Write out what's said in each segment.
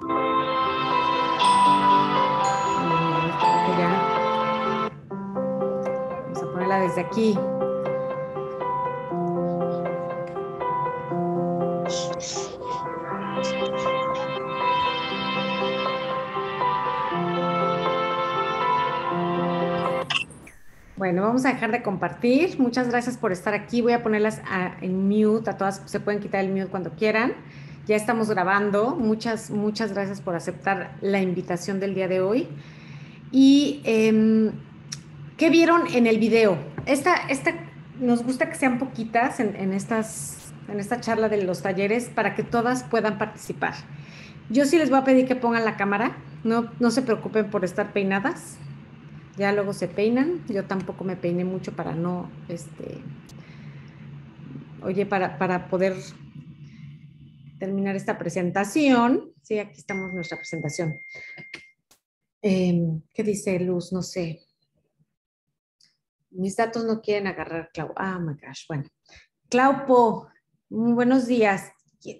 Vamos a ponerla desde aquí. Bueno, vamos a dejar de compartir. Muchas gracias por estar aquí. Voy a ponerlas en mute. A todas se pueden quitar el mute cuando quieran. Ya estamos grabando. Muchas, muchas gracias por aceptar la invitación del día de hoy. Y em, ¿qué vieron en el video? Esta, esta, nos gusta que sean poquitas en, estas, en esta charla de los talleres para que todas puedan participar. Yo sí les voy a pedir que pongan la cámara. No, no se preocupen por estar peinadas. Ya luego se peinan. Yo tampoco me peiné mucho para no, este, oye, para, para poder terminar esta presentación. Sí, aquí estamos nuestra presentación. Em, ¿Qué dice Luz? No sé. Mis datos no quieren agarrar, Clau. Ah, my gosh. Bueno. Clau Po, buenos días.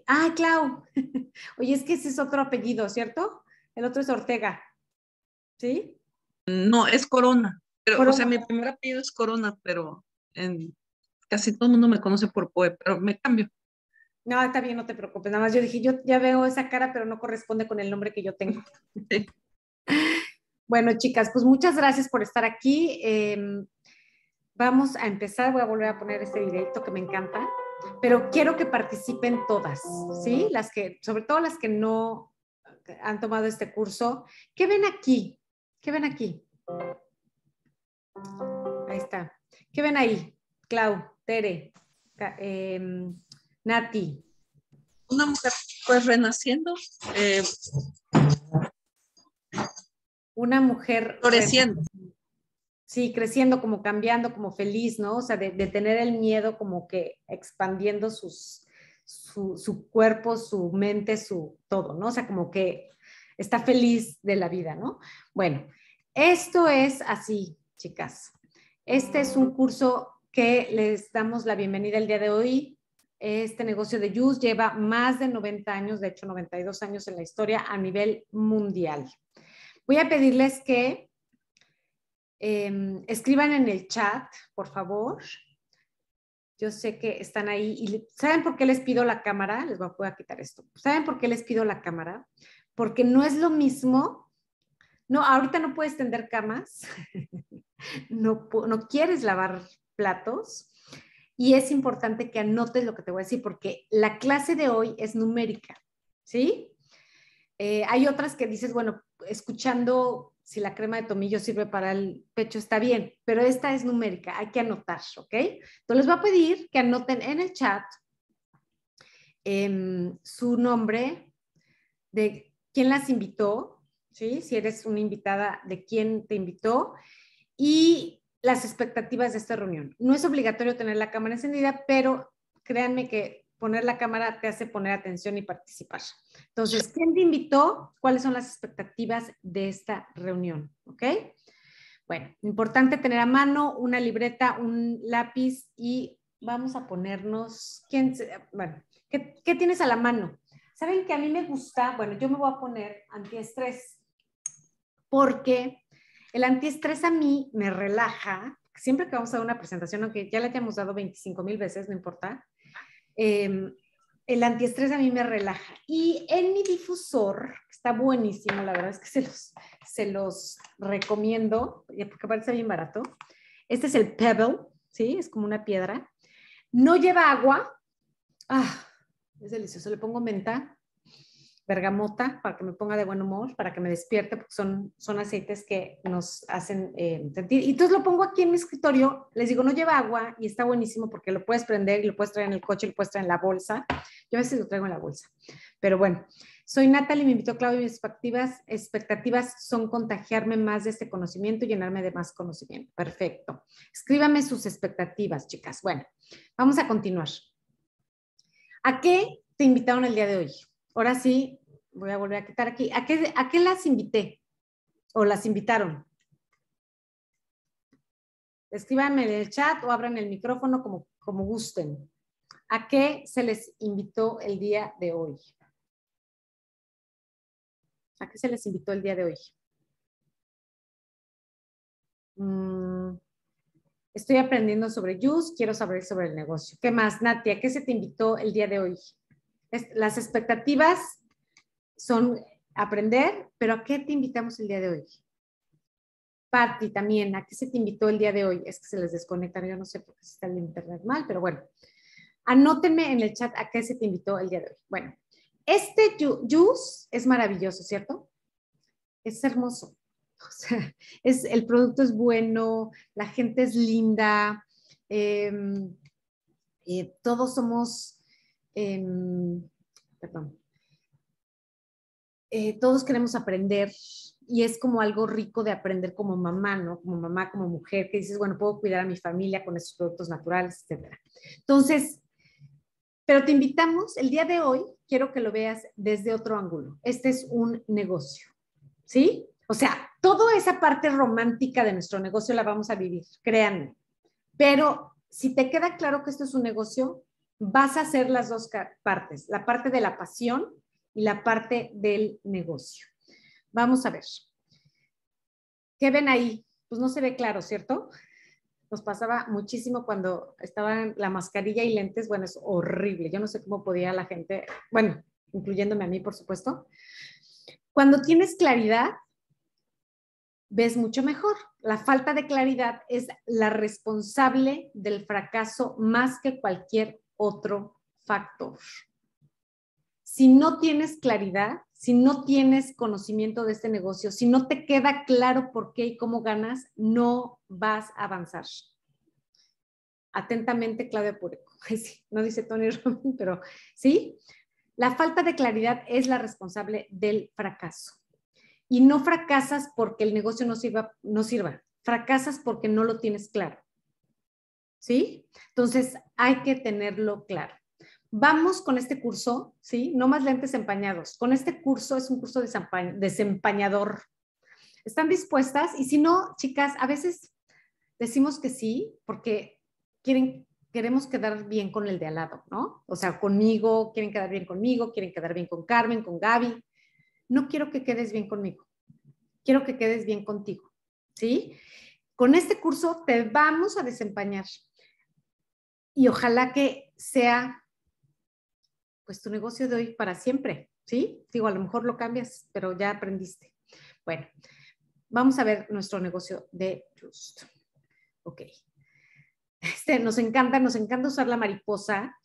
Ah, Clau. Oye, es que ese es otro apellido, ¿cierto? El otro es Ortega. ¿Sí? No, es Corona. Pero, O sea, mi primer apellido es Corona, pero casi todo el mundo me conoce por Poe, pero me cambio no, está bien, no te preocupes. Nada más yo dije, yo ya veo esa cara, pero no corresponde con el nombre que yo tengo. Bueno, chicas, pues muchas gracias por estar aquí. Em, vamos a empezar, voy a volver a poner este directo que me encanta, pero quiero que participen todas, ¿sí? Las que, sobre todo las que no han tomado este curso. ¿Qué ven aquí? ¿Qué ven aquí? Ahí está. ¿Qué ven ahí? Clau, Tere, eh, Nati. Una mujer pues renaciendo. Eh, una mujer. Floreciendo. Sí, creciendo, como cambiando, como feliz, ¿no? O sea, de, tener el miedo, como que expandiendo sus, su, su, cuerpo, su mente, su todo, ¿no? O sea, como que está feliz de la vida, ¿no? Bueno, esto es así, chicas. Este es un curso que les damos la bienvenida el día de hoy. Este negocio de Juice lleva más de 90 años, de hecho 92 años en la historia a nivel mundial. Voy a pedirles que em, escriban en el chat, por favor. Yo sé que están ahí y ¿saben por qué les pido la cámara? Les voy a quitar esto. ¿Saben por qué les pido la cámara? Porque no es lo mismo. No, ahorita no puedes tender camas. no, no quieres lavar platos y es importante que anotes lo que te voy a decir porque la clase de hoy es numérica, ¿sí? Eh, hay otras que dices, bueno, escuchando si la crema de tomillo sirve para el pecho está bien, pero esta es numérica, hay que anotar, ¿ok? Entonces les voy a pedir que anoten en el chat em, su nombre, de quién las invitó, ¿sí? Si eres una invitada, de quién te invitó y las expectativas de esta reunión. No es obligatorio tener la cámara encendida, pero créanme que poner la cámara te hace poner atención y participar. Entonces, ¿quién te invitó? ¿Cuáles son las expectativas de esta reunión? ¿Ok? Bueno, importante tener a mano una libreta, un lápiz y vamos a ponernos, ¿quién, bueno, ¿qué, ¿qué tienes a la mano? Saben que a mí me gusta, bueno, yo me voy a poner antiestrés porque el antiestrés a mí me relaja. Siempre que vamos a una presentación, aunque ya la hayamos dado 25 mil veces, no importa. Em, el antiestrés a mí me relaja. Y en mi difusor, está buenísimo, la verdad es que se los, recomiendo, porque parece bien barato. Este es el Pebble, ¿sí? Es como una piedra. No lleva agua. Ah, es delicioso. Le pongo menta, bergamota para que me ponga de buen humor, para que me despierte, porque son, son aceites que nos hacen eh, sentir. Y entonces lo pongo aquí en mi escritorio, les digo, no lleva agua y está buenísimo porque lo puedes prender y lo puedes traer en el coche, lo puedes traer en la bolsa. Yo a veces lo traigo en la bolsa, pero bueno. Soy Natalie, me invitó Claudio y mis expectativas, expectativas son contagiarme más de este conocimiento y llenarme de más conocimiento. Perfecto. Escríbame sus expectativas, chicas. Bueno, vamos a continuar. ¿A qué te invitaron el día de hoy? ahora sí, voy a volver a quitar aquí. ¿A qué, a las invité? ¿O las invitaron? Escríbanme en el chat o abran el micrófono como, como gusten. ¿A qué se les invitó el día de hoy? ¿A qué se les invitó el día de hoy? Mm, estoy aprendiendo sobre Juice, quiero saber sobre el negocio. ¿Qué más, Nati? ¿A qué se te invitó el día de hoy? las expectativas son aprender, pero ¿a qué te invitamos el día de hoy? Party también, ¿a qué se te invitó el día de hoy? Es que se les desconectaron, yo no sé por qué está el internet mal, pero bueno. Anótenme en el chat a qué se te invitó el día de hoy. Bueno, este juice es maravilloso, ¿cierto? Es hermoso. O sea, es, el producto es bueno, la gente es linda, em, eh, todos somos Em, perdón, eh, todos queremos aprender y es como algo rico de aprender como mamá, ¿no? Como mamá, como mujer, que dices, bueno, puedo cuidar a mi familia con estos productos naturales, etc. Entonces, pero te invitamos, el día de hoy quiero que lo veas desde otro ángulo. Este es un negocio, ¿sí? O sea, toda esa parte romántica de nuestro negocio la vamos a vivir, créanme. Pero si te queda claro que esto es un negocio, vas a hacer las dos partes, la parte de la pasión y la parte del negocio. Vamos a ver. ¿Qué ven ahí? Pues no se ve claro, ¿cierto? Nos pasaba muchísimo cuando estaban la mascarilla y lentes. Bueno, es horrible. Yo no sé cómo podía la gente, bueno, incluyéndome a mí, por supuesto. Cuando tienes claridad, ves mucho mejor. La falta de claridad es la responsable del fracaso más que cualquier otro factor. Si no tienes claridad, si no tienes conocimiento de este negocio, si no te queda claro por qué y cómo ganas, no vas a avanzar. Atentamente, Claudia Pureco. no dice Tony Robbins, pero sí, la falta de claridad es la responsable del fracaso. Y no fracasas porque el negocio no sirva. Fracasas porque no lo tienes claro. ¿sí? Entonces, hay que tenerlo claro. Vamos con este curso, ¿sí? No más lentes empañados. Con este curso es un curso desempañador. ¿Están dispuestas? Y si no, chicas, a veces decimos que sí porque quieren, queremos quedar bien con el de al lado, ¿no? O sea, conmigo, quieren quedar bien conmigo, quieren quedar bien con Carmen, con Gaby. No quiero que quedes bien conmigo. Quiero que quedes bien contigo, ¿sí? Con este curso te vamos a desempañar y ojalá que sea pues tu negocio de hoy para siempre, ¿sí? Digo, a lo mejor lo cambias, pero ya aprendiste. Bueno, vamos a ver nuestro negocio de Just. Ok. Este, nos encanta, nos encanta usar la mariposa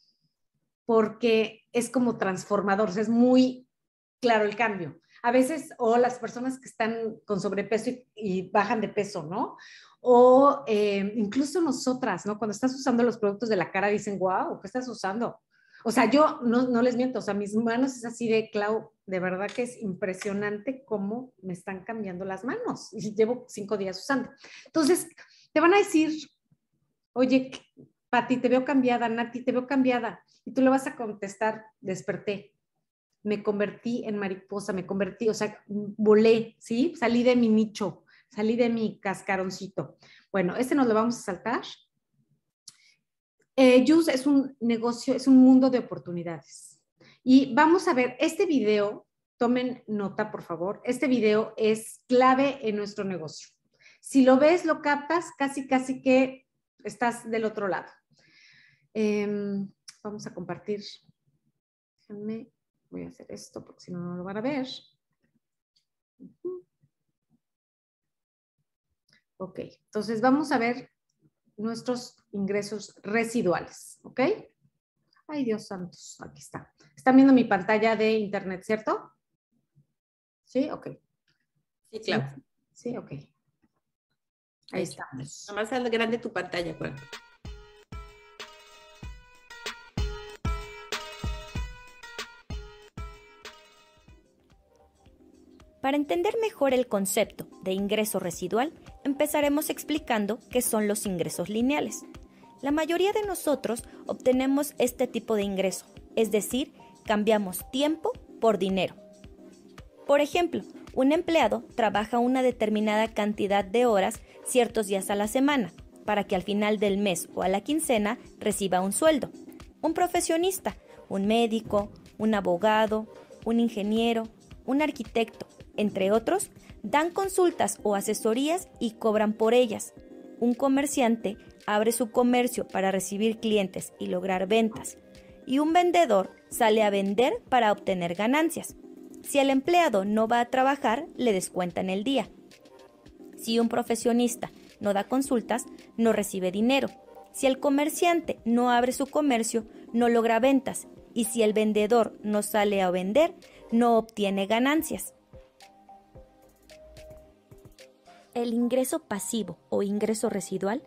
porque es como transformador, es muy claro el cambio. A veces, o las personas que están con sobrepeso y bajan de peso, ¿no? o eh, incluso nosotras, ¿no? Cuando estás usando los productos de la cara dicen, wow, ¿qué estás usando? O sea, yo no, no les miento, o sea, mis manos es así de, Clau, de verdad que es impresionante cómo me están cambiando las manos. Y llevo cinco días usando. Entonces, te van a decir, oye, Pati, te veo cambiada, Nati, te veo cambiada. Y tú le vas a contestar, desperté, me convertí en mariposa, me convertí, o sea, volé, ¿sí? Salí de mi nicho salí de mi cascaroncito. Bueno, este nos lo vamos a saltar. Eh, Juice es un negocio, es un mundo de oportunidades. Y vamos a ver, este video, tomen nota por favor, este video es clave en nuestro negocio. Si lo ves, lo captas, casi, casi que estás del otro lado. Em, vamos a compartir. Déjenme, voy a hacer esto porque si no, no lo van a ver. Ok, entonces vamos a ver nuestros ingresos residuales, ¿ok? Ay, Dios santos, aquí está. ¿Están viendo mi pantalla de internet, cierto? Sí, ok. Sí, claro. Sí, ok. Ahí, estamos. Nada más grande tu pantalla, Juan. Para entender mejor el concepto de ingreso residual, empezaremos explicando qué son los ingresos lineales. La mayoría de nosotros obtenemos este tipo de ingreso, es decir, cambiamos tiempo por dinero. Por ejemplo, un empleado trabaja una determinada cantidad de horas ciertos días a la semana para que al final del mes o a la quincena reciba un sueldo. Un profesionista, un médico, un abogado, un ingeniero, un arquitecto, entre otros, dan consultas o asesorías y cobran por ellas. Un comerciante abre su comercio para recibir clientes y lograr ventas, y un vendedor sale a vender para obtener ganancias. Si el empleado no va a trabajar, le descuentan el día. Si un profesionista no da consultas, no recibe dinero. Si el comerciante no abre su comercio, no logra ventas. Y si el vendedor no sale a vender, no obtiene ganancias. El ingreso pasivo o ingreso residual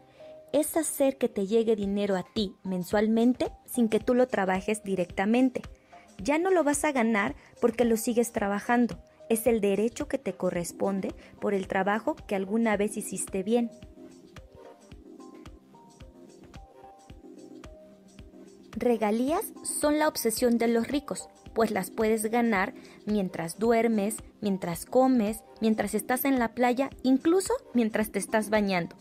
es hacer que te llegue dinero a ti mensualmente sin que tú lo trabajes directamente. Ya no lo vas a ganar porque lo sigues trabajando. Es el derecho que te corresponde por el trabajo que alguna vez hiciste bien. Regalías son la obsesión de los ricos, pues las puedes ganar mientras duermes, mientras comes, mientras estás en la playa, incluso mientras te estás bañando.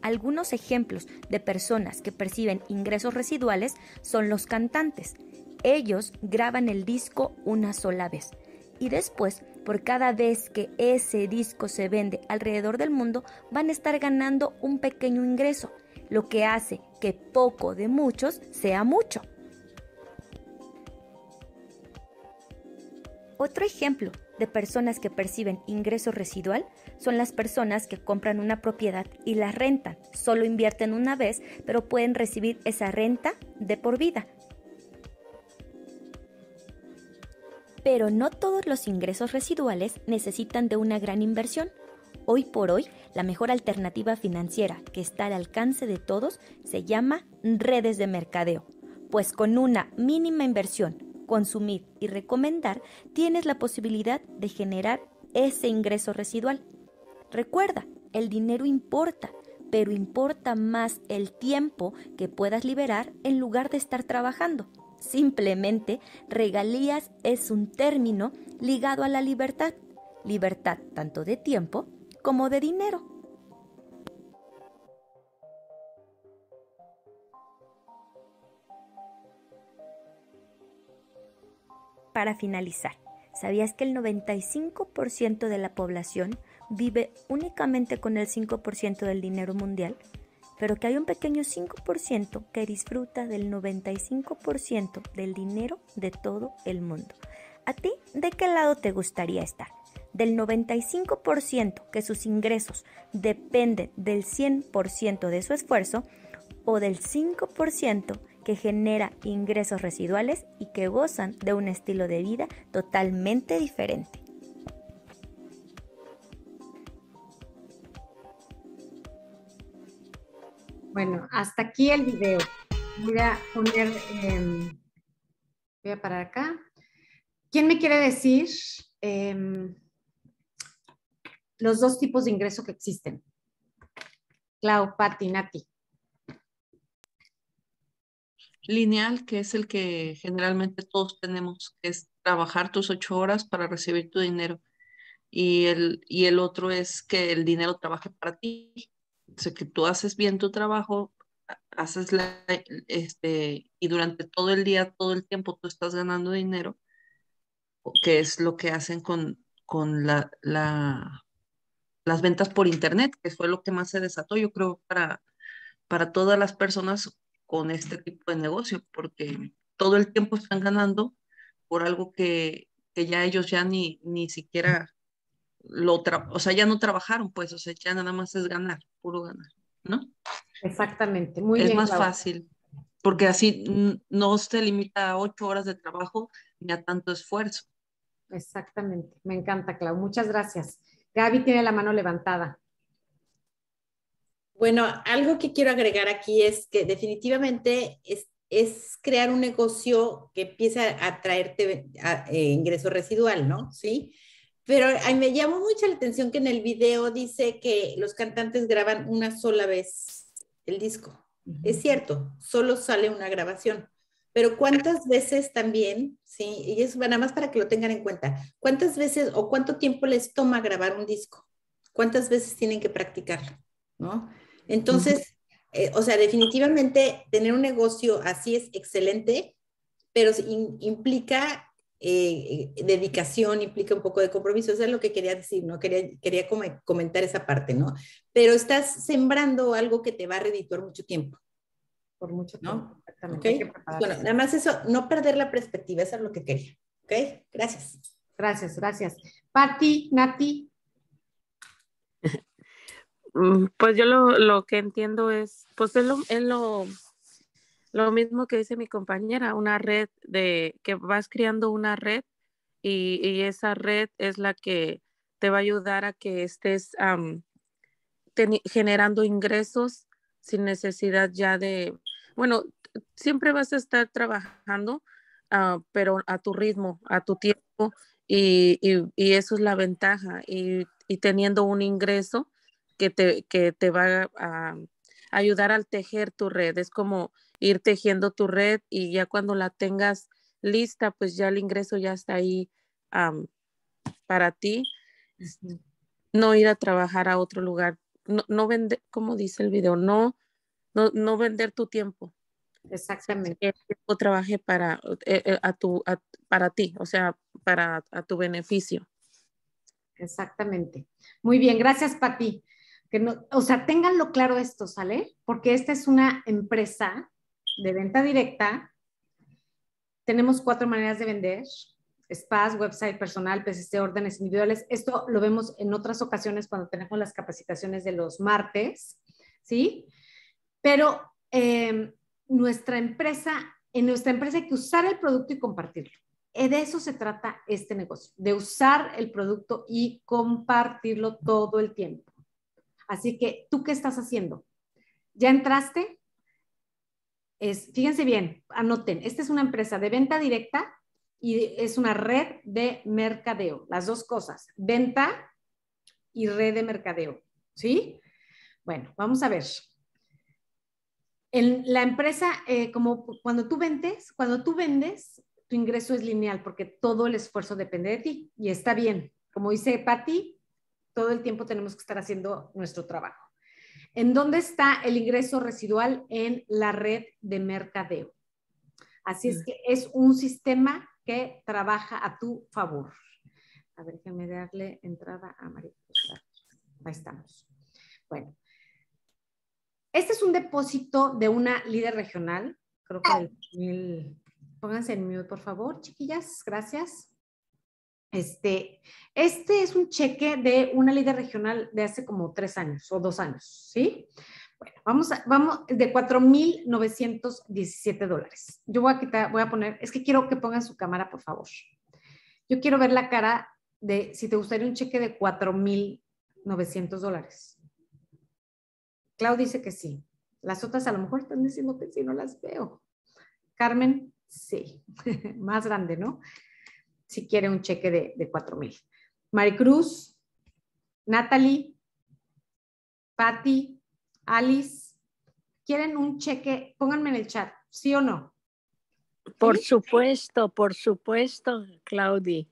Algunos ejemplos de personas que perciben ingresos residuales son los cantantes. Ellos graban el disco una sola vez y después, por cada vez que ese disco se vende alrededor del mundo, van a estar ganando un pequeño ingreso, lo que hace que poco de muchos sea mucho. Otro ejemplo de personas que perciben ingreso residual son las personas que compran una propiedad y la rentan. Solo invierten una vez, pero pueden recibir esa renta de por vida. Pero no todos los ingresos residuales necesitan de una gran inversión. Hoy por hoy, la mejor alternativa financiera que está al alcance de todos se llama redes de mercadeo, pues con una mínima inversión, consumir y recomendar, tienes la posibilidad de generar ese ingreso residual. Recuerda, el dinero importa, pero importa más el tiempo que puedas liberar en lugar de estar trabajando. Simplemente, regalías es un término ligado a la libertad, libertad tanto de tiempo como de dinero. Para finalizar, ¿sabías que el 95% de la población vive únicamente con el 5% del dinero mundial? Pero que hay un pequeño 5% que disfruta del 95% del dinero de todo el mundo. ¿A ti de qué lado te gustaría estar? del 95% que sus ingresos dependen del 100% de su esfuerzo o del 5% que genera ingresos residuales y que gozan de un estilo de vida totalmente diferente. Bueno, hasta aquí el video. Voy a poner, em, voy a parar acá. ¿Quién me quiere decir? Em, los dos tipos de ingreso que existen. Clau, Pati, Nati. Lineal, que es el que generalmente todos tenemos, que es trabajar tus ocho horas para recibir tu dinero. Y el, y el otro es que el dinero trabaje para ti. O sea, que tú haces bien tu trabajo, haces este, y durante todo el día, todo el tiempo tú estás ganando dinero, que es lo que hacen con, con la las ventas por Internet, que fue lo que más se desató, yo creo, para, para todas las personas con este tipo de negocio, porque todo el tiempo están ganando por algo que, ya ellos ya ni, ni siquiera lo, o sea, ya no trabajaron, pues, o sea, ya nada más es ganar, puro ganar, ¿no? Exactamente, muy es Es más fácil, porque así no se limita a ocho horas de trabajo ni a tanto esfuerzo. Exactamente, me encanta, Clau, muchas gracias. Gaby tiene la mano levantada. Bueno, algo que quiero agregar aquí es que definitivamente es, crear un negocio que empieza a traerte eh, ingreso residual, ¿no? Sí. Pero me llamó mucho la atención que en el video dice que los cantantes graban una sola vez el disco. Es cierto, solo sale una grabación. Pero cuántas veces también, sí, y es nada más para que lo tengan en cuenta, cuántas veces o cuánto tiempo les toma grabar un disco, cuántas veces tienen que practicarlo, ¿no? Entonces, eh, o sea, definitivamente tener un negocio así es excelente, pero implica eh, eh, dedicación, implica un poco de compromiso, eso es lo que quería decir, ¿no? Quería, quería comentar esa parte, ¿no? Pero estás sembrando algo que te va a redituar mucho tiempo por mucho ¿No? Exactamente. Bueno, nada más eso, no perder la perspectiva, eso es lo que quería. ¿Ok? Gracias. Gracias, gracias. Patti, Nati. Mm, pues yo lo, que entiendo es, pues es lo, es lo, mismo que dice mi compañera, una red de, que vas creando una red y, esa red es la que te va a ayudar a que estés generando ingresos sin necesidad ya de, bueno, siempre vas a estar trabajando, ah, pero a tu ritmo, a tu tiempo, y, eso es la ventaja, y, y, teniendo un ingreso que te, que te va a, ayudar al tejer tu red, es como ir tejiendo tu red y ya cuando la tengas lista, pues ya el ingreso ya está ahí para ti. No ir a trabajar a otro lugar no, no vender, como dice el video, no, no, vender tu tiempo. Exactamente. Que el tiempo trabaje para, eh, eh, para ti, o sea, para a tu beneficio. Exactamente. Muy bien, gracias, Pati. Que no, o sea, ténganlo claro esto, ¿sale? Porque esta es una empresa de venta directa. Tenemos cuatro maneras de vender spas, website personal, PCC, pues, este, órdenes individuales. Esto lo vemos en otras ocasiones cuando tenemos las capacitaciones de los martes, ¿sí? Pero em, nuestra empresa, en nuestra empresa hay que usar el producto y compartirlo. Eh, de eso se trata este negocio, de usar el producto y compartirlo todo el tiempo. Así que, ¿tú qué estás haciendo? ¿Ya entraste? Es, fíjense bien, anoten, esta es una empresa de venta directa y es una red de mercadeo, las dos cosas, venta y red de mercadeo, ¿sí? Bueno, vamos a ver. En la empresa, eh, como cuando tú vendes, cuando tú vendes, tu ingreso es lineal porque todo el esfuerzo depende de ti y está bien. Como dice Patti, todo el tiempo tenemos que estar haciendo nuestro trabajo. ¿En dónde está el ingreso residual? En la red de mercadeo. Así es mm. que es un sistema que trabaja a tu favor. A ver, déjame darle entrada a María. Ahí estamos. Bueno, este es un depósito de una líder regional, creo que Pónganse en mute, por favor, chiquillas, gracias. Este, este es un cheque de una líder regional de hace como tres años o dos años, ¿sí? Bueno, vamos a, vamos, de 4.917 dólares. Yo voy a quitar, voy a poner, es que quiero que pongan su cámara, por favor. Yo quiero ver la cara de si te gustaría un cheque de 4.900 dólares. Clau dice que sí. Las otras a lo mejor están diciendo que sí, no las veo. Carmen, sí. Más grande, ¿no? Si quiere un cheque de, de 4.000. Maricruz, Natalie, Patti, Alice, ¿quieren un cheque? Pónganme en el chat, ¿sí o no? Por supuesto, por supuesto, Claudia.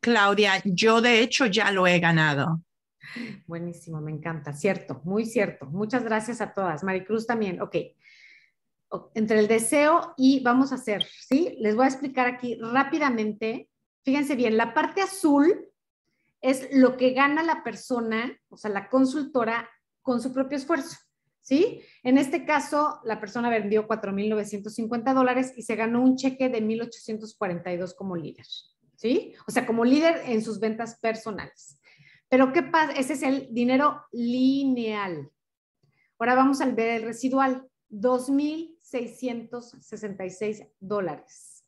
Claudia, yo de hecho ya lo he ganado. Buenísimo, me encanta, cierto, muy cierto. Muchas gracias a todas. Maricruz también, ok. Entre el deseo y vamos a hacer, ¿sí? Les voy a explicar aquí rápidamente. Fíjense bien, la parte azul es lo que gana la persona, o sea, la consultora con su propio esfuerzo. ¿Sí? En este caso, la persona vendió 4.950 dólares y se ganó un cheque de 1.842 como líder, ¿sí? O sea, como líder en sus ventas personales. Pero ¿qué pasa? Ese es el dinero lineal. Ahora vamos a ver el residual, 2.666 dólares.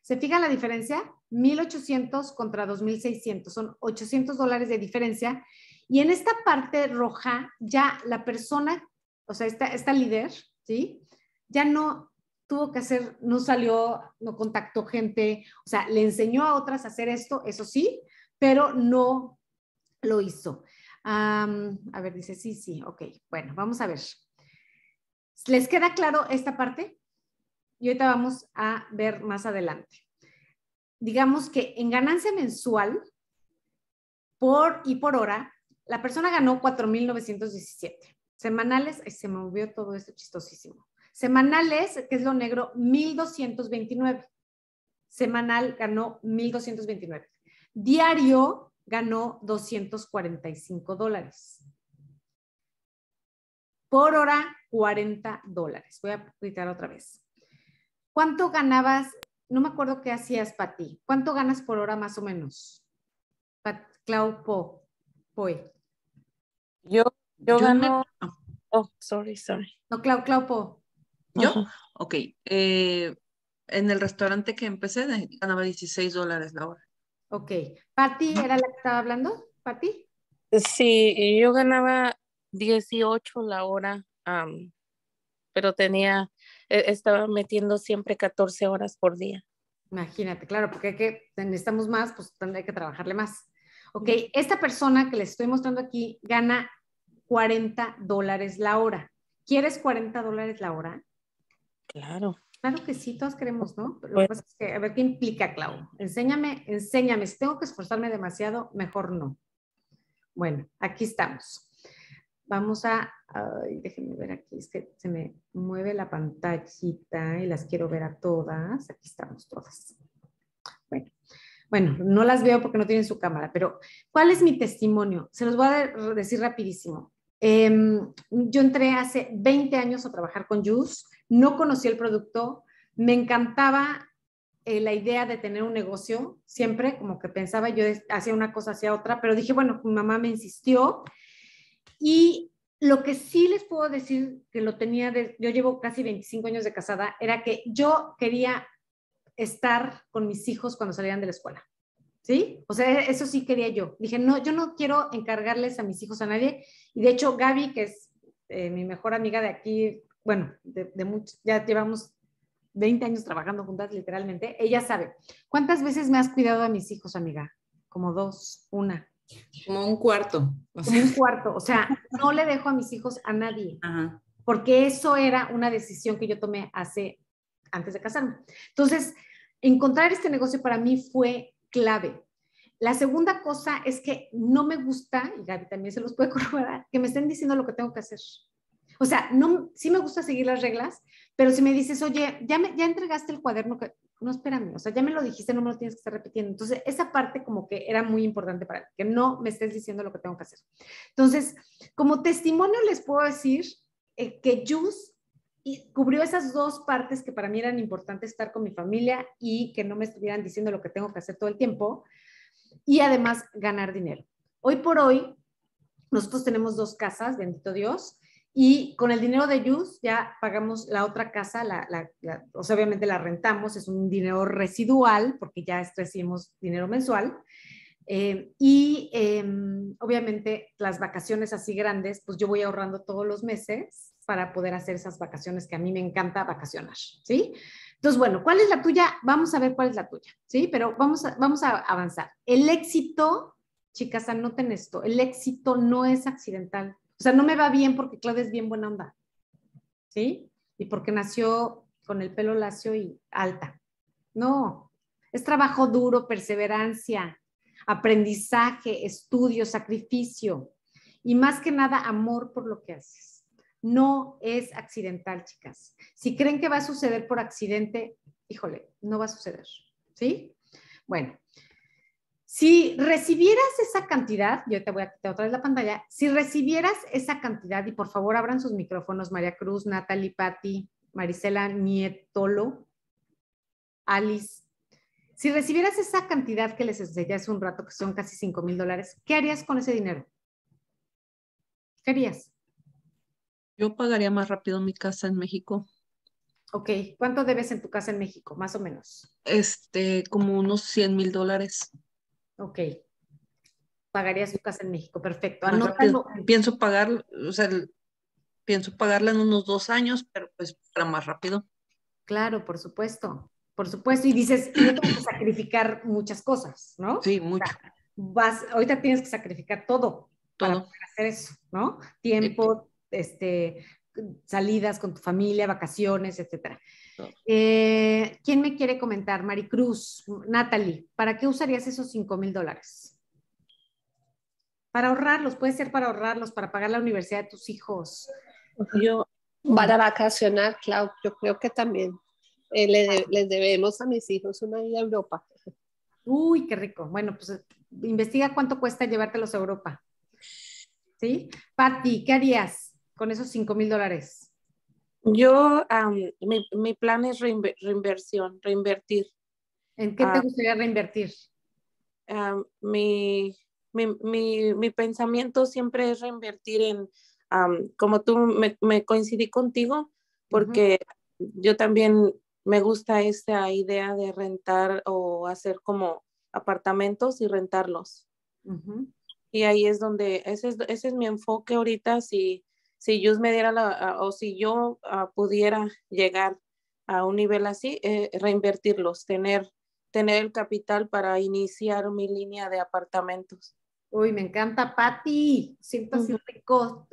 ¿Se fija la diferencia? 1.800 contra 2.600, son 800 dólares de diferencia y en esta parte roja, ya la persona, o sea, esta, esta líder, ¿sí? Ya no tuvo que hacer, no salió, no contactó gente, o sea, le enseñó a otras a hacer esto, eso sí, pero no lo hizo. a ver, dice, sí, sí, ok, bueno, vamos a ver. ¿Les queda claro esta parte? Y ahorita vamos a ver más adelante. Digamos que en ganancia mensual por y por hora, la persona ganó 4.917. Semanales, se me movió todo esto chistosísimo. Semanales, que es lo negro, 1.229. Semanal ganó 1.229. Diario ganó 245 dólares. Por hora, 40 dólares. Voy a gritar otra vez. ¿Cuánto ganabas? No me acuerdo qué hacías, Pati. ¿Cuánto ganas por hora más o menos? Clau po, Poe. Yo, gané ah. Oh, sorry, sorry. No, Clau, Claupo. ¿Yo? Ok. Eh, en el restaurante que empecé ganaba 16 dólares la hora. Ok. ¿Pati era la que estaba hablando? ¿Pati? Sí, yo ganaba 18 la hora, pero tenía, e, estaba metiendo siempre 14 horas por día. Imagínate, claro, porque que, necesitamos más, pues tendré que trabajarle más. Ok, esta persona que les estoy mostrando aquí gana 40 dólares la hora. ¿Quieres 40 dólares la hora? Claro. Claro que sí, todos queremos, ¿no? Lo pues que pasa es que, a ver, ¿qué implica, Clau? Enséñame, enséñame. Si tengo que esforzarme demasiado, mejor no. Bueno, aquí estamos. Vamos a, déjenme ver aquí, es que se me mueve la pantallita y las quiero ver a todas. Aquí estamos todas. Bueno, bueno, no las veo porque no tienen su cámara, pero ¿cuál es mi testimonio? Se los voy a decir rapidísimo. Em, yo entré hace 20 años a trabajar con Juice, no conocía el producto, me encantaba eh, la idea de tener un negocio, siempre como que pensaba yo hacía una cosa, hacía otra, pero dije, bueno, mi mamá me insistió y lo que sí les puedo decir que lo tenía, yo llevo casi 25 años de casada, era que yo quería estar con mis hijos cuando salieran de la escuela. ¿sí? O sea, eso sí quería yo. Dije, no, yo no quiero encargarles a mis hijos a nadie. Y de hecho, Gaby, que es eh, mi mejor amiga de aquí, bueno, de, ya llevamos 20 años trabajando juntas literalmente, ella sabe. ¿Cuántas veces me has cuidado a mis hijos, amiga? Como dos, una. Como un cuarto. un cuarto. O sea, no le dejo a mis hijos a nadie. Porque eso era una decisión que yo tomé hace, antes de casarme. Entonces, encontrar este negocio para mí fue clave. La segunda cosa es que no me gusta, y Gaby también se los puede corroborar, que me estén diciendo lo que tengo que hacer. O sea, no, sí me gusta seguir las reglas, pero si me dices, oye, ya, me, ya entregaste el cuaderno, no espérame, o sea, ya me lo dijiste, no me lo tienes que estar repitiendo. Entonces, esa parte como que era muy importante para que no me estés diciendo lo que tengo que hacer. Entonces, como testimonio les puedo decir eh, que Juice y cubrió esas dos partes que para mí eran importantes estar con mi familia y que no me estuvieran diciendo lo que tengo que hacer todo el tiempo y además ganar dinero. Hoy por hoy, nosotros tenemos dos casas, bendito Dios, y con el dinero de Yus ya pagamos la otra casa, o sea, obviamente la rentamos, es un dinero residual porque ya recibimos dinero mensual. Eh, y em, obviamente las vacaciones así grandes, pues yo voy ahorrando todos los meses para poder hacer esas vacaciones que a mí me encanta vacacionar, ¿sí? Entonces, bueno, ¿cuál es la tuya? Vamos a ver cuál es la tuya, ¿sí? Pero vamos a, vamos a avanzar. El éxito, chicas, anoten esto, el éxito no es accidental. O sea, no me va bien porque Claudia es bien buena onda, ¿sí? Y porque nació con el pelo lacio y alta. No, es trabajo duro, perseverancia, aprendizaje, estudio, sacrificio y más que nada amor por lo que haces. No es accidental, chicas. Si creen que va a suceder por accidente, híjole, no va a suceder. ¿Sí? Bueno, si recibieras esa cantidad, yo te voy a quitar otra vez la pantalla, si recibieras esa cantidad, y por favor abran sus micrófonos, María Cruz, Natalie Patti, Marisela Nietolo, Alice, si recibieras esa cantidad que les enseñé hace un rato, que son casi 5 mil dólares, ¿qué harías con ese dinero? ¿Qué harías? Yo pagaría más rápido mi casa en México. Ok, ¿cuánto debes en tu casa en México, más o menos? Este, como unos 100 mil dólares. Ok, pagaría su casa en México, perfecto. Ah, pues, pienso pagar, o sea, pienso pagarla en unos dos años, pero pues para más rápido. Claro, por supuesto, por supuesto. Y dices, yo tengo que sacrificar muchas cosas, ¿no? Sí, mucho. vas, ahorita tienes que sacrificar todo, todo. para hacer eso, ¿no? Tiempo, este, salidas con tu familia, vacaciones, etcétera. Eh, ¿Quién me quiere comentar? Maricruz, Natalie, ¿para qué usarías esos 5 mil dólares? Para ahorrarlos, puede ser para ahorrarlos, para pagar la universidad de tus hijos. Yo, para vacacionar, Clau, yo creo que también eh, les, debemos a mis hijos una vida a Europa. Uy, qué rico. Bueno, pues investiga cuánto cuesta llevártelos a Europa. ¿Sí? Patti, ¿qué harías? con esos 5 mil dólares? Yo, mi, mi, plan es reinversión, reinvertir. ¿En qué te ah. gustaría reinvertir? mi, mi, mi, pensamiento siempre es reinvertir en, como tú me, coincidí contigo, porque yo también me gusta esta idea de rentar o hacer como apartamentos y rentarlos. Y ahí es donde, ese es, ese es mi enfoque ahorita, si si yo me diera la, o si yo ah, pudiera llegar a un nivel así, eh, reinvertirlos, tener, tener el capital para iniciar mi línea de apartamentos. Uy, me encanta, Patti. Siento así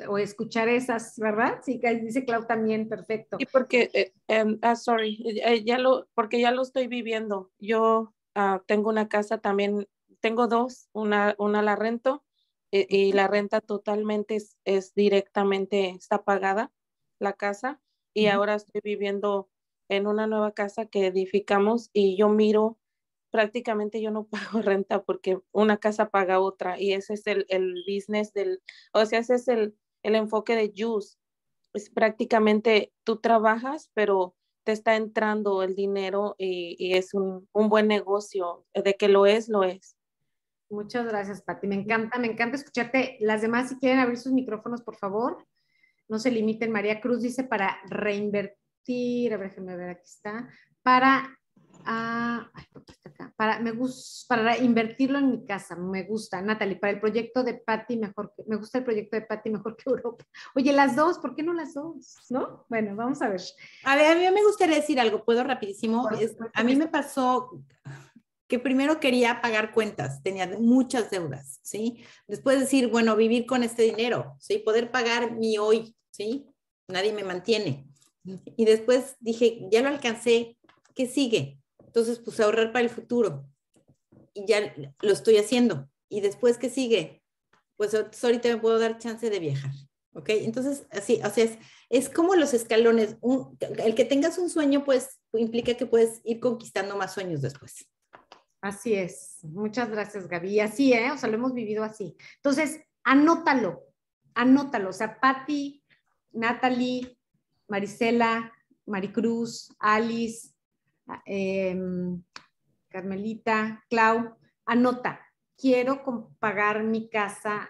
o escuchar esas, ¿verdad? Sí, dice Clau también, perfecto. Sí, porque, eh, em, ah, sorry, ya lo, porque ya lo estoy viviendo. Yo ah, tengo una casa también, tengo dos, una, una la rento eh, y la renta totalmente es, directamente, está pagada la casa y ahora estoy viviendo en una nueva casa que edificamos y yo miro, prácticamente yo no pago renta porque una casa paga otra y ese es el, el business del, o sea, ese es el, enfoque de Juice. Es prácticamente tú trabajas, pero te está entrando el dinero y, es un, buen negocio. De que lo es, lo es. Muchas gracias, Pati. Me encanta, me encanta escucharte. Las demás, si quieren abrir sus micrófonos, por favor, no se limiten. María Cruz dice para reinvertir, a ver, déjenme ver, aquí está, para, ah, Para, me gusta, para invertirlo en mi casa, me gusta. Natalie, para el proyecto de Pati, mejor, que, me gusta el proyecto de Pati mejor que Europa. Oye, las dos, ¿por qué no las dos? ¿No? Bueno, vamos a ver. A ver, a mí me gustaría decir algo, puedo rapidísimo. a mí me pasó que primero quería pagar cuentas, tenía muchas deudas, ¿sí? Después decir, bueno, vivir con este dinero, ¿sí? Poder pagar mi hoy, ¿sí? Nadie me mantiene. Y después dije, ya lo alcancé, ¿qué sigue? Entonces, pues ahorrar para el futuro. Y ya lo estoy haciendo. Y después, ¿qué sigue? Pues ahorita me puedo dar chance de viajar. ¿Ok? Entonces, así, o sea, es, es como los escalones. el que tengas un sueño, pues implica que puedes ir conquistando más sueños después. Así es. Muchas gracias, Gaby. así, ¿eh? O sea, lo hemos vivido así. Entonces, anótalo, anótalo. O sea, Patti, Natalie, Marisela, Maricruz, Alice, ah, em, Carmelita, Clau, anota. Quiero pagar mi casa,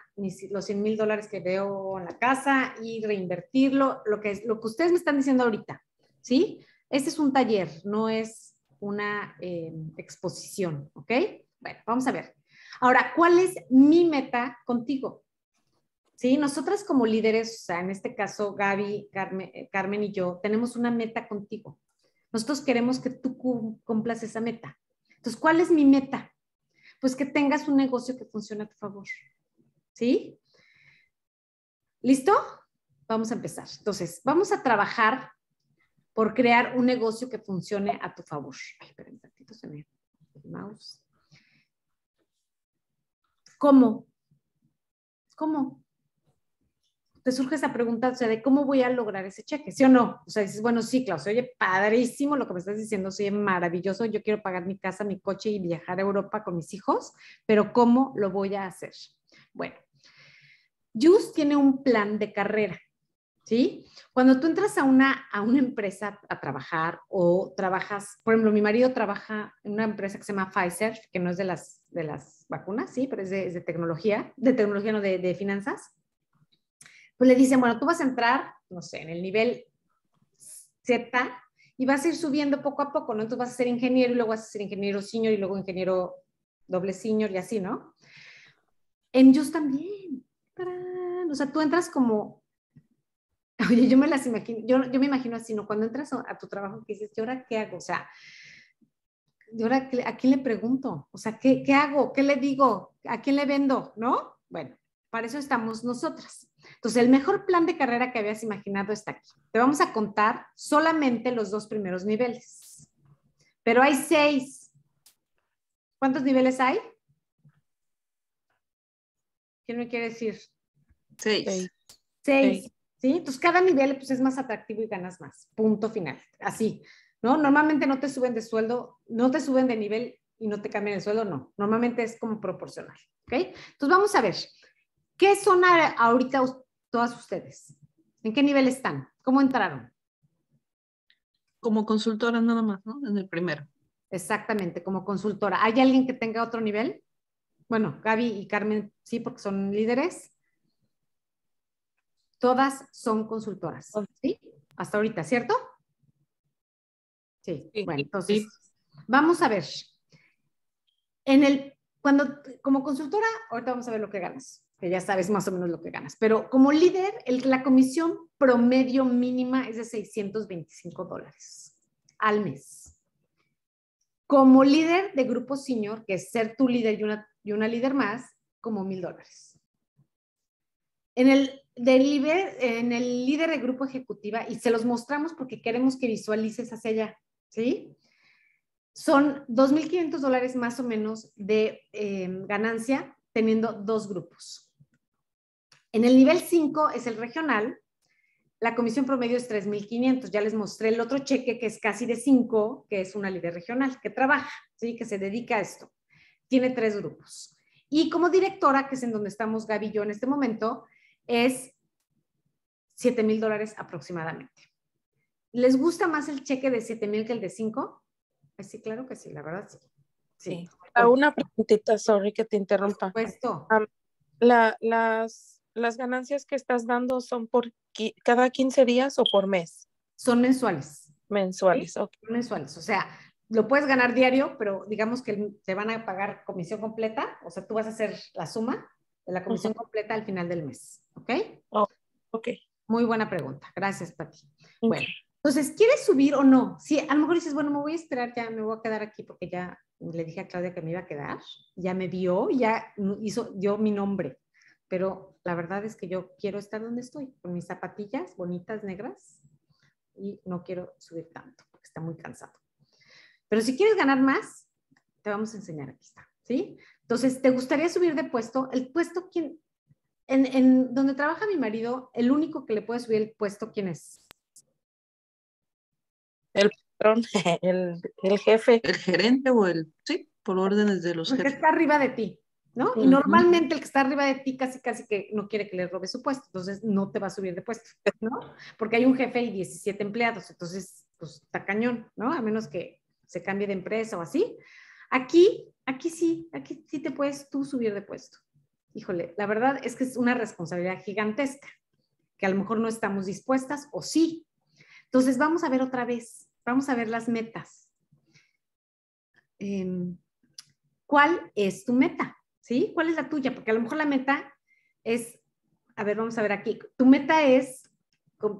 los 100 mil dólares que veo en la casa y reinvertirlo, lo que, es, lo que ustedes me están diciendo ahorita, ¿sí? Este es un taller, no es una eh, exposición, ¿ok? Bueno, vamos a ver. Ahora, ¿cuál es mi meta contigo? Sí, nosotras como líderes, o sea, en este caso Gaby, Carmen, eh, Carmen y yo, tenemos una meta contigo. Nosotros queremos que tú cumplas esa meta. Entonces, ¿cuál es mi meta? Pues que tengas un negocio que funcione a tu favor. ¿Sí? ¿Listo? Vamos a empezar. Entonces, vamos a trabajar por crear un negocio que funcione a tu favor. Ay, espera un ratito, se me... El mouse. ¿Cómo? ¿Cómo? Te surge esa pregunta, o sea, de cómo voy a lograr ese cheque, ¿sí o no? O sea, dices, bueno, sí, Claudio, oye, padrísimo lo que me estás diciendo, soy maravilloso, yo quiero pagar mi casa, mi coche y viajar a Europa con mis hijos, pero ¿cómo lo voy a hacer? Bueno, Just tiene un plan de carrera ¿sí? Cuando tú entras a una, a una empresa a trabajar o trabajas, por ejemplo, mi marido trabaja en una empresa que se llama Pfizer, que no es de las, de las vacunas, sí, pero es de, tecnología, de tecnología, no de, de finanzas. Pues le dicen, bueno, tú vas a entrar, no sé, en el nivel Z y vas a ir subiendo poco a poco, ¿no? Entonces vas a ser ingeniero y luego vas a ser ingeniero senior y luego ingeniero doble senior y así, ¿no? En ellos también. O sea, tú entras como Oye, yo me las imagino, yo, me imagino así, ¿no? Cuando entras a, tu trabajo, que dices, ¿y ahora qué hago? O sea, ¿y ahora a quién le pregunto? O sea, ¿qué, hago? ¿Qué le digo? ¿A quién le vendo? ¿No? Bueno, para eso estamos nosotras. Entonces, el mejor plan de carrera que habías imaginado está aquí. Te vamos a contar solamente los dos primeros niveles, pero hay seis. ¿Cuántos niveles hay? ¿Quién me quiere decir? Seis. seis. Entonces cada nivel pues, es más atractivo y ganas más, punto final, así, ¿no? Normalmente no te suben de sueldo, no te suben de nivel y no te cambian el sueldo, no, normalmente es como proporcional, ¿ok? Entonces vamos a ver, ¿qué son ahorita todas ustedes? ¿En qué nivel están? ¿Cómo entraron? Como consultora nada más, ¿no? En el primero. Exactamente, como consultora. ¿Hay alguien que tenga otro nivel? Bueno, Gaby y Carmen sí, porque son líderes. Todas son consultoras, ¿sí? Hasta ahorita, ¿cierto? Sí. bueno, entonces, vamos a ver. En el, cuando, como consultora, ahorita vamos a ver lo que ganas, que ya sabes más o menos lo que ganas, pero como líder, la comisión promedio mínima es de 625 dólares al mes. Como líder de grupo senior, que es ser tu líder y una, y una líder más, como mil dólares en el, del líder, en el líder de grupo ejecutiva, y se los mostramos porque queremos que visualices hacia allá, ¿sí? Son 2.500 dólares más o menos de em, ganancia teniendo dos grupos. En el nivel 5 es el regional, la comisión promedio es 3.500. Ya les mostré el otro cheque que es casi de 5, que es una líder regional que trabaja, ¿sí? que se dedica a esto. Tiene tres grupos. Y como directora, que es en donde estamos Gaby y yo en este momento, es 7 mil dólares aproximadamente. ¿Les gusta más el cheque de 7 mil que el de 5? Pues sí, claro que sí, la verdad sí. A ah, una preguntita, sorry que te interrumpa. Por supuesto. Ah, las, ganancias que estás dando son por cada 15 días o por mes? Son mensuales. Mensuales, ¿sí? Mensuales, o sea, lo puedes ganar diario, pero digamos que te van a pagar comisión completa, o sea, tú vas a hacer la suma de la comisión completa al final del mes. ¿Ok? Oh, ok. Muy buena pregunta. Gracias, Pati. Bueno, entonces, ¿quieres subir o no? Sí, a lo mejor dices, bueno, me voy a esperar, ya me voy a quedar aquí porque ya le dije a Claudia que me iba a quedar, ya me vio, ya hizo, yo mi nombre. Pero la verdad es que yo quiero estar donde estoy, con mis zapatillas bonitas, negras, y no quiero subir tanto porque está muy cansado. Pero si quieres ganar más, te vamos a enseñar, aquí está, ¿sí? Entonces, ¿te gustaría subir de puesto? El puesto, ¿quién? En, donde trabaja mi marido, el único que le puede subir el puesto, ¿quién es? El patrón, el, jefe. El gerente o el, sí, por órdenes de los el que está arriba de ti, ¿no? Y normalmente el que está arriba de ti casi, casi que no quiere que le robe su puesto, entonces no te va a subir de puesto, ¿no? Porque hay un jefe y 17 empleados, entonces, pues está cañón, ¿no? A menos que se cambie de empresa o así. Aquí, aquí sí, aquí sí te puedes tú subir de puesto. Híjole, la verdad es que es una responsabilidad gigantesca, que a lo mejor no estamos dispuestas o sí. Entonces vamos a ver otra vez, vamos a ver las metas. Em, ¿Cuál es tu meta? ¿Sí? ¿Cuál es la tuya? Porque a lo mejor la meta es, a ver, vamos a ver aquí, tu meta es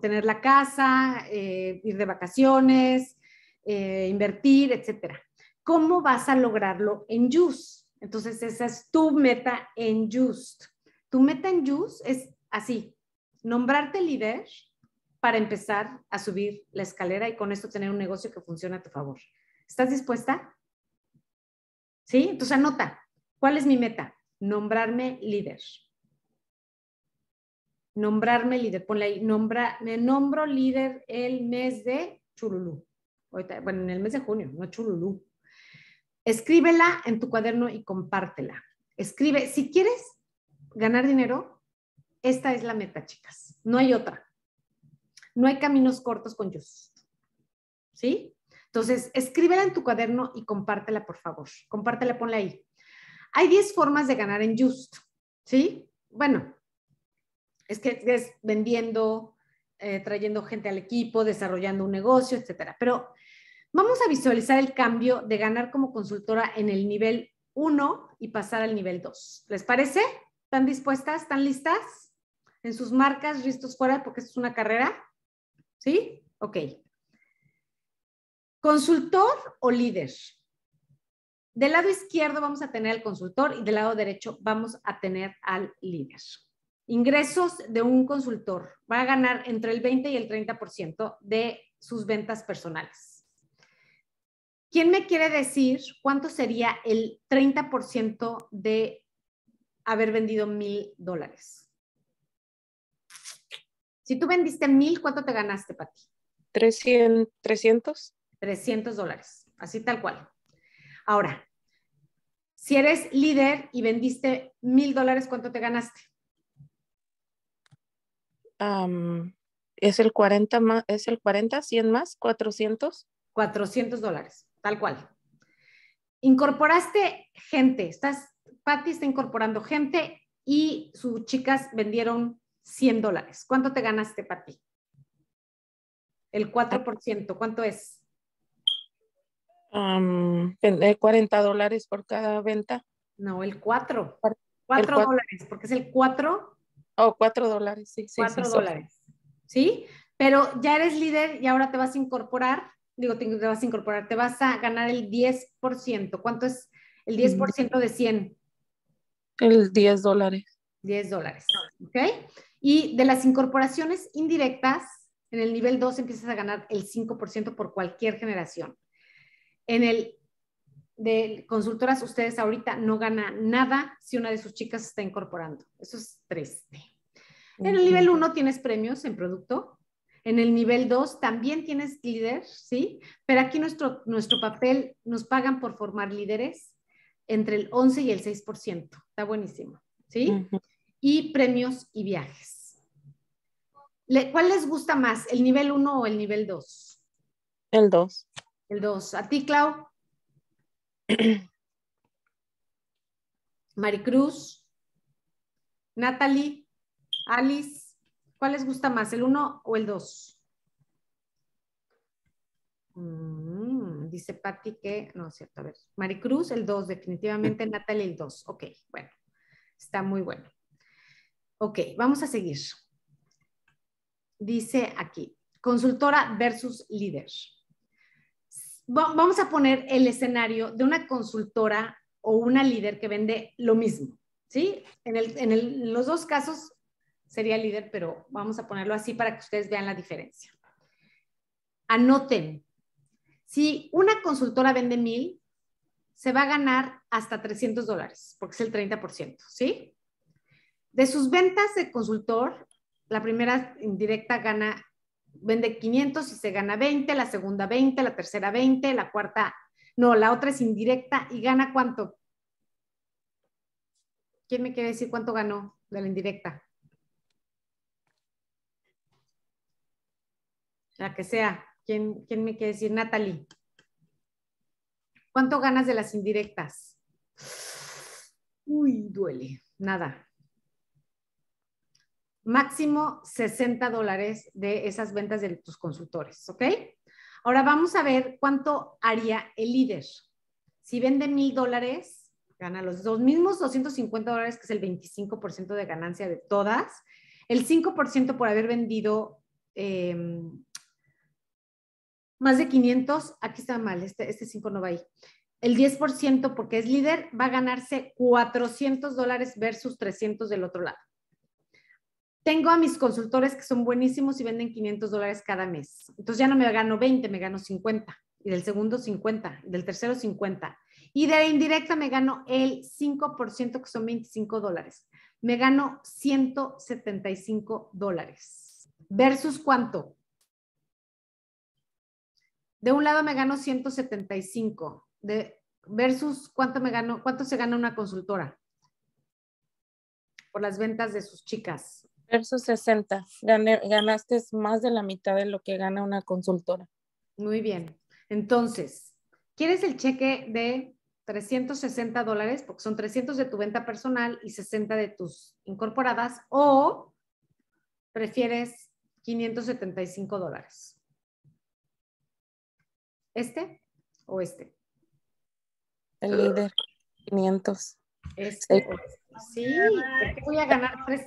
tener la casa, eh, ir de vacaciones, eh, invertir, etcétera. ¿Cómo vas a lograrlo en Just? Entonces, esa es tu meta en Just. Tu meta en Just es así, nombrarte líder para empezar a subir la escalera y con esto tener un negocio que funcione a tu favor. ¿Estás dispuesta? ¿Sí? Entonces anota, ¿cuál es mi meta? Nombrarme líder. Nombrarme líder, ponle ahí, me nombro líder el mes de Chululú. bueno, en el mes de junio, no Chululú. Escríbela en tu cuaderno y compártela. Escribe, si quieres ganar dinero, esta es la meta, chicas. No hay otra. No hay caminos cortos con Just, ¿Sí? Entonces, escríbela en tu cuaderno y compártela, por favor. Compártela, ponla ahí. Hay 10 formas de ganar en Just, ¿sí? Bueno, es que es vendiendo, eh, trayendo gente al equipo, desarrollando un negocio, etcétera. Pero Vamos a visualizar el cambio de ganar como consultora en el nivel 1 y pasar al nivel 2. ¿Les parece? ¿Están dispuestas? ¿Están listas? En sus marcas, listos fuera, porque es una carrera. ¿Sí? Ok. Consultor o líder. Del lado izquierdo vamos a tener al consultor y del lado derecho vamos a tener al líder. Ingresos de un consultor va a ganar entre el 20 y el 30% de sus ventas personales. ¿Quién me quiere decir cuánto sería el 30% de haber vendido mil dólares? Si tú vendiste mil, ¿cuánto te ganaste, Pati? 300. 300 dólares, así tal cual. Ahora, si eres líder y vendiste mil dólares, ¿cuánto te ganaste? es el 40 es el 40, 100 más, 400. 400 dólares tal cual. Incorporaste gente, estás, Patty está incorporando gente y sus chicas vendieron 100 dólares. ¿Cuánto te ganaste, Patty? El 4%, ¿cuánto es? 40 eh, dólares por cada venta. No, el 4. 4, dólares, porque es el 4. Oh, 4 dólares, sí. 4 sí, dólares. ¿Sí? Pero ya eres líder y ahora te vas a incorporar digo, te, vas a incorporar, te vas a ganar el 10%. ¿Cuánto es el 10% mm. de 100? El 10 dólares. 10 dólares, ¿ok? Y de las incorporaciones indirectas, en el nivel 2 empiezas a ganar el 5% por cualquier generación. En el de consultoras, ustedes ahorita no ganan nada si una de sus chicas está incorporando. Eso es triste. En el nivel 1 tienes premios en producto, en el nivel 2 también tienes líder, ¿sí? Pero aquí nuestro, papel nos pagan por formar líderes entre el 11 y el 6%. Está buenísimo, ¿sí? Y premios y viajes. ¿Cuál les gusta más, el nivel 1 o el nivel 2? El 2. El 2. ¿A ti, Clau? Maricruz, Natalie, Alice. ¿Cuál les gusta más, el 1 o el 2? Mm, dice Patti que, no es cierto, a ver, Maricruz el 2, definitivamente Natalia el 2. Ok, bueno, está muy bueno. Ok, vamos a seguir. Dice aquí, consultora versus líder. Vamos a poner el escenario de una consultora o una líder que vende lo mismo, ¿sí? En, los dos casos sería líder, pero vamos a ponerlo así para que ustedes vean la diferencia. Anoten, si una consultora vende mil, se va a ganar hasta 300 dólares, porque es el 30%, ¿sí? De sus ventas de consultor, la primera indirecta gana, vende 500 y se gana 20, la segunda 20, la tercera 20, la cuarta, no, la otra es indirecta y gana cuánto. ¿Quién me quiere decir cuánto ganó de la indirecta? la que sea. ¿Quién, me quiere decir? Natalie. ¿Cuánto ganas de las indirectas? Uy, duele. Nada. Máximo 60 dólares de esas ventas de tus consultores, ¿ok? Ahora vamos a ver cuánto haría el líder. Si vende mil dólares, gana los dos mismos 250 dólares, que es el 25% de ganancia de todas, el 5% por haber vendido em, más de 500, aquí está mal, este, este 5 no va ahí. El 10% porque es líder va a ganarse 400 dólares versus 300 del otro lado. Tengo a mis consultores que son buenísimos y venden 500 dólares cada mes. Entonces ya no me gano 20, me gano 50. Y del segundo 50, del tercero 50. Y de indirecta me gano el 5% que son 25 dólares. Me gano 175 dólares. ¿Versus cuánto? de un lado me gano 175 de, versus cuánto me gano, cuánto se gana una consultora por las ventas de sus chicas. Versus 60. ganaste más de la mitad de lo que gana una consultora. Muy bien. Entonces, ¿quieres el cheque de 360 dólares? Porque son 300 de tu venta personal y 60 de tus incorporadas. ¿O prefieres 575 dólares? ¿Este o este? El eh. líder, 500. Este sí, este. voy a ganar tres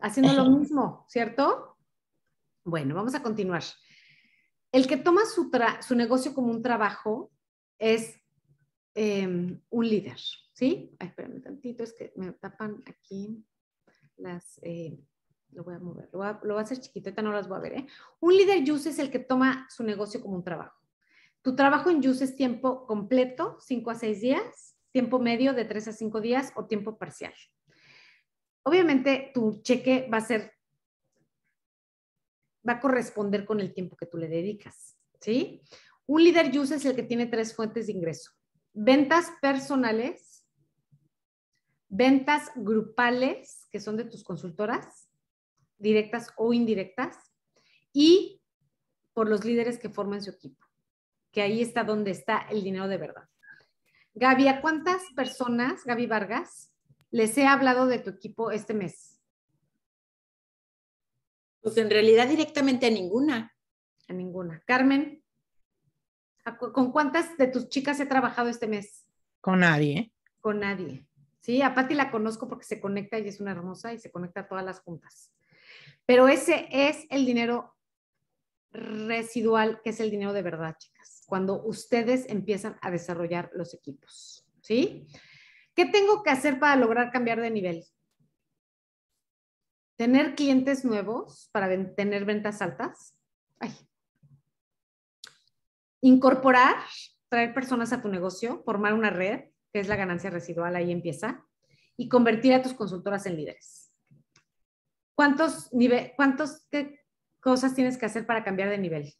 haciendo lo mismo, cierto? Bueno, vamos a continuar. El que toma su, negocio como un trabajo es em, un líder, ¿sí? Ay, espérame tantito, es que me tapan aquí las... Eh, lo voy a mover, lo voy a, hacer chiquito, a no las voy a ver. ¿eh? Un líder use es el que toma su negocio como un trabajo. Tu trabajo en Juice es tiempo completo, 5 a 6 días, tiempo medio de 3 a 5 días o tiempo parcial. Obviamente tu cheque va a ser, va a corresponder con el tiempo que tú le dedicas, ¿sí? Un líder Juice es el que tiene tres fuentes de ingreso. Ventas personales, ventas grupales, que son de tus consultoras, directas o indirectas, y por los líderes que forman su equipo que ahí está donde está el dinero de verdad. Gaby, ¿a cuántas personas, Gaby Vargas, les he hablado de tu equipo este mes? Pues en realidad directamente a ninguna. A ninguna. Carmen, ¿con cuántas de tus chicas he trabajado este mes? Con nadie. ¿eh? Con nadie. Sí, a Pati la conozco porque se conecta y es una hermosa y se conecta a todas las juntas. Pero ese es el dinero residual, que es el dinero de verdad, chicas, cuando ustedes empiezan a desarrollar los equipos. ¿Sí? ¿Qué tengo que hacer para lograr cambiar de nivel? Tener clientes nuevos para tener ventas altas. Incorporar, traer personas a tu negocio, formar una red, que es la ganancia residual, ahí empieza, y convertir a tus consultoras en líderes. ¿Cuántos, niveles cuántos qué, cosas tienes que hacer para cambiar de nivel?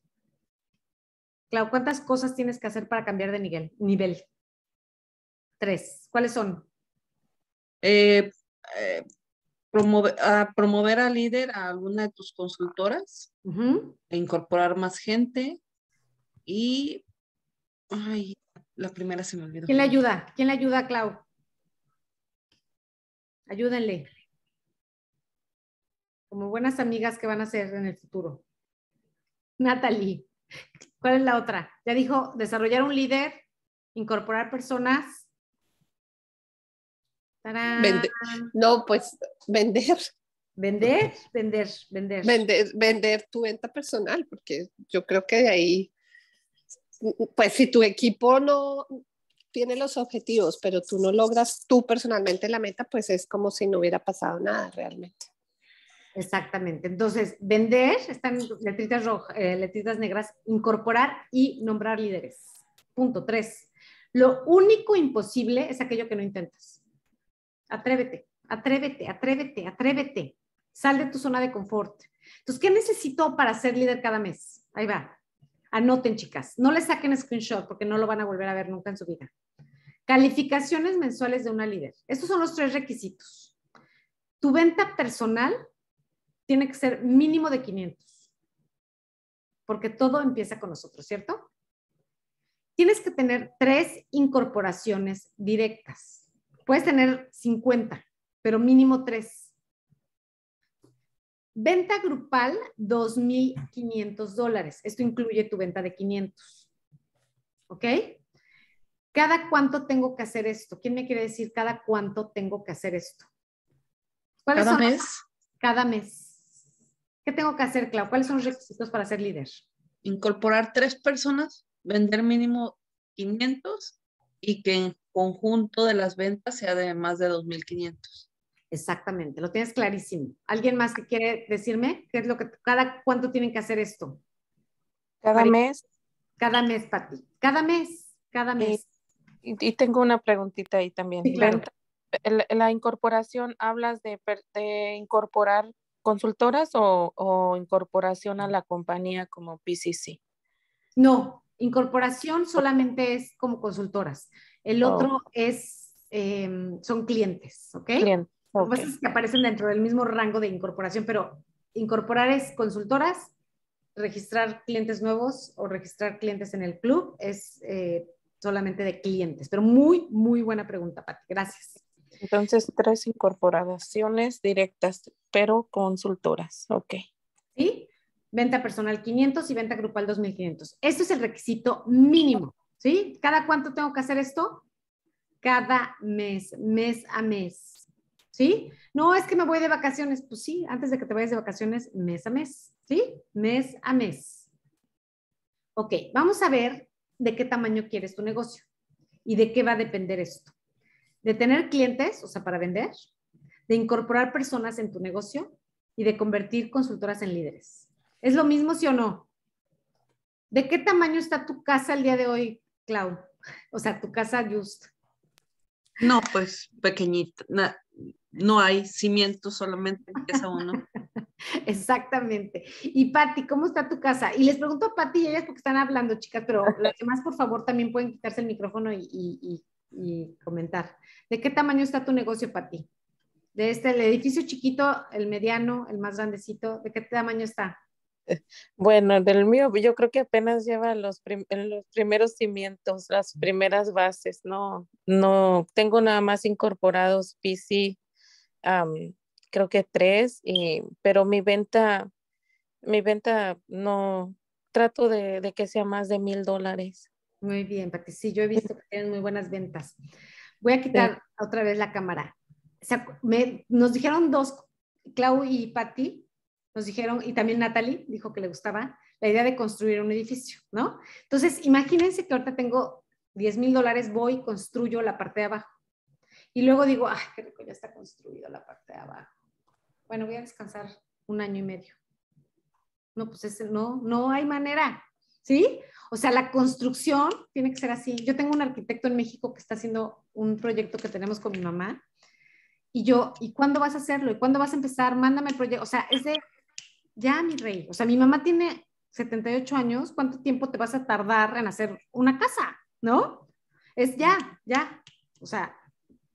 Clau, ¿cuántas cosas tienes que hacer para cambiar de nivel? nivel? Tres. ¿Cuáles son? Eh, eh, promover, a promover al líder a alguna de tus consultoras, e incorporar más gente y... Ay, la primera se me olvidó. ¿Quién le ayuda? ¿Quién le ayuda, Clau? Ayúdenle como buenas amigas que van a ser en el futuro. Natalie, ¿cuál es la otra? Ya dijo, desarrollar un líder, incorporar personas. No, pues vender. Vender, vender, vender. Vender, vender tu venta personal, porque yo creo que de ahí, pues si tu equipo no tiene los objetivos, pero tú no logras tú personalmente la meta, pues es como si no hubiera pasado nada realmente. Exactamente. Entonces, vender, están letritas, rojas, eh, letritas negras, incorporar y nombrar líderes. Punto tres. Lo único imposible es aquello que no intentas. Atrévete, atrévete, atrévete, atrévete. Sal de tu zona de confort. Entonces, ¿qué necesito para ser líder cada mes? Ahí va. Anoten, chicas. No le saquen screenshot porque no lo van a volver a ver nunca en su vida. Calificaciones mensuales de una líder. Estos son los tres requisitos. Tu venta personal tiene que ser mínimo de 500, porque todo empieza con nosotros, ¿cierto? Tienes que tener tres incorporaciones directas. Puedes tener 50, pero mínimo tres. Venta grupal, 2.500 dólares. Esto incluye tu venta de 500. ¿Ok? ¿Cada cuánto tengo que hacer esto? ¿Quién me quiere decir cada cuánto tengo que hacer esto? cada mes. Cada mes. ¿Qué tengo que hacer, Clau? ¿Cuáles son los requisitos para ser líder? Incorporar tres personas, vender mínimo 500 y que en conjunto de las ventas sea de más de 2.500. Exactamente, lo tienes clarísimo. ¿Alguien más que quiere decirme qué es lo que cada cuánto tienen que hacer esto? Cada mes. Cada mes, Pati. Cada mes, cada mes. Y, tengo una preguntita ahí también. la, incorporación, hablas de incorporar consultoras o, incorporación a la compañía como PCC? No, incorporación solamente es como consultoras. El oh, otro es, em, son clientes, ¿ok? Clientes. que aparecen dentro del mismo rango de incorporación, pero incorporar es consultoras, registrar clientes nuevos o registrar clientes en el club es eh, solamente de clientes. Pero muy, muy buena pregunta, Pati. Gracias. Entonces, tres incorporaciones directas, pero consultoras. Ok. Sí, venta personal 500 y venta grupal 2500. Esto es el requisito mínimo. ¿Sí? ¿Cada cuánto tengo que hacer esto? Cada mes, mes a mes. ¿Sí? No es que me voy de vacaciones. Pues sí, antes de que te vayas de vacaciones, mes a mes. ¿Sí? Mes a mes. Ok, vamos a ver de qué tamaño quieres tu negocio y de qué va a depender esto de tener clientes, o sea, para vender, de incorporar personas en tu negocio y de convertir consultoras en líderes. ¿Es lo mismo, sí o no? ¿De qué tamaño está tu casa el día de hoy, Clau? O sea, tu casa Just. No, pues pequeñita. No, hay cimientos, solamente empieza uno. Exactamente. Y Patti, ¿cómo está tu casa? Y les pregunto a Patti y ellas porque están hablando, chicas, pero las demás, por favor, también pueden quitarse el micrófono y y comentar. ¿De qué tamaño está tu negocio para ti? De este, el edificio chiquito, el mediano, el más grandecito, ¿de qué tamaño está? Bueno, del mío, yo creo que apenas lleva los, los primeros cimientos, las primeras bases, no, no, tengo nada más incorporados PC, creo que tres, pero mi venta, mi venta no, trato de, de que sea más de mil dólares. Muy bien, Pati. Sí, yo he visto que tienen muy buenas ventas. Voy a quitar otra vez la cámara. nos dijeron dos, Clau y Patti, nos dijeron, y también Natalie dijo que le gustaba la idea de construir un edificio, ¿no? Entonces, imagínense que ahorita tengo 10 mil dólares, voy, construyo la parte de abajo. Y luego digo, ay, qué rico, ya está construido la parte de abajo. Bueno, voy a descansar un año y medio. No, pues ese, no, no hay manera. ¿sí? O sea, la construcción tiene que ser así. Yo tengo un arquitecto en México que está haciendo un proyecto que tenemos con mi mamá. Y yo, ¿y cuándo vas a hacerlo? ¿Y cuándo vas a empezar? Mándame el proyecto. O sea, es de, ya mi rey. O sea, mi mamá tiene 78 años. ¿Cuánto tiempo te vas a tardar en hacer una casa? ¿No? Es ya, ya. O sea,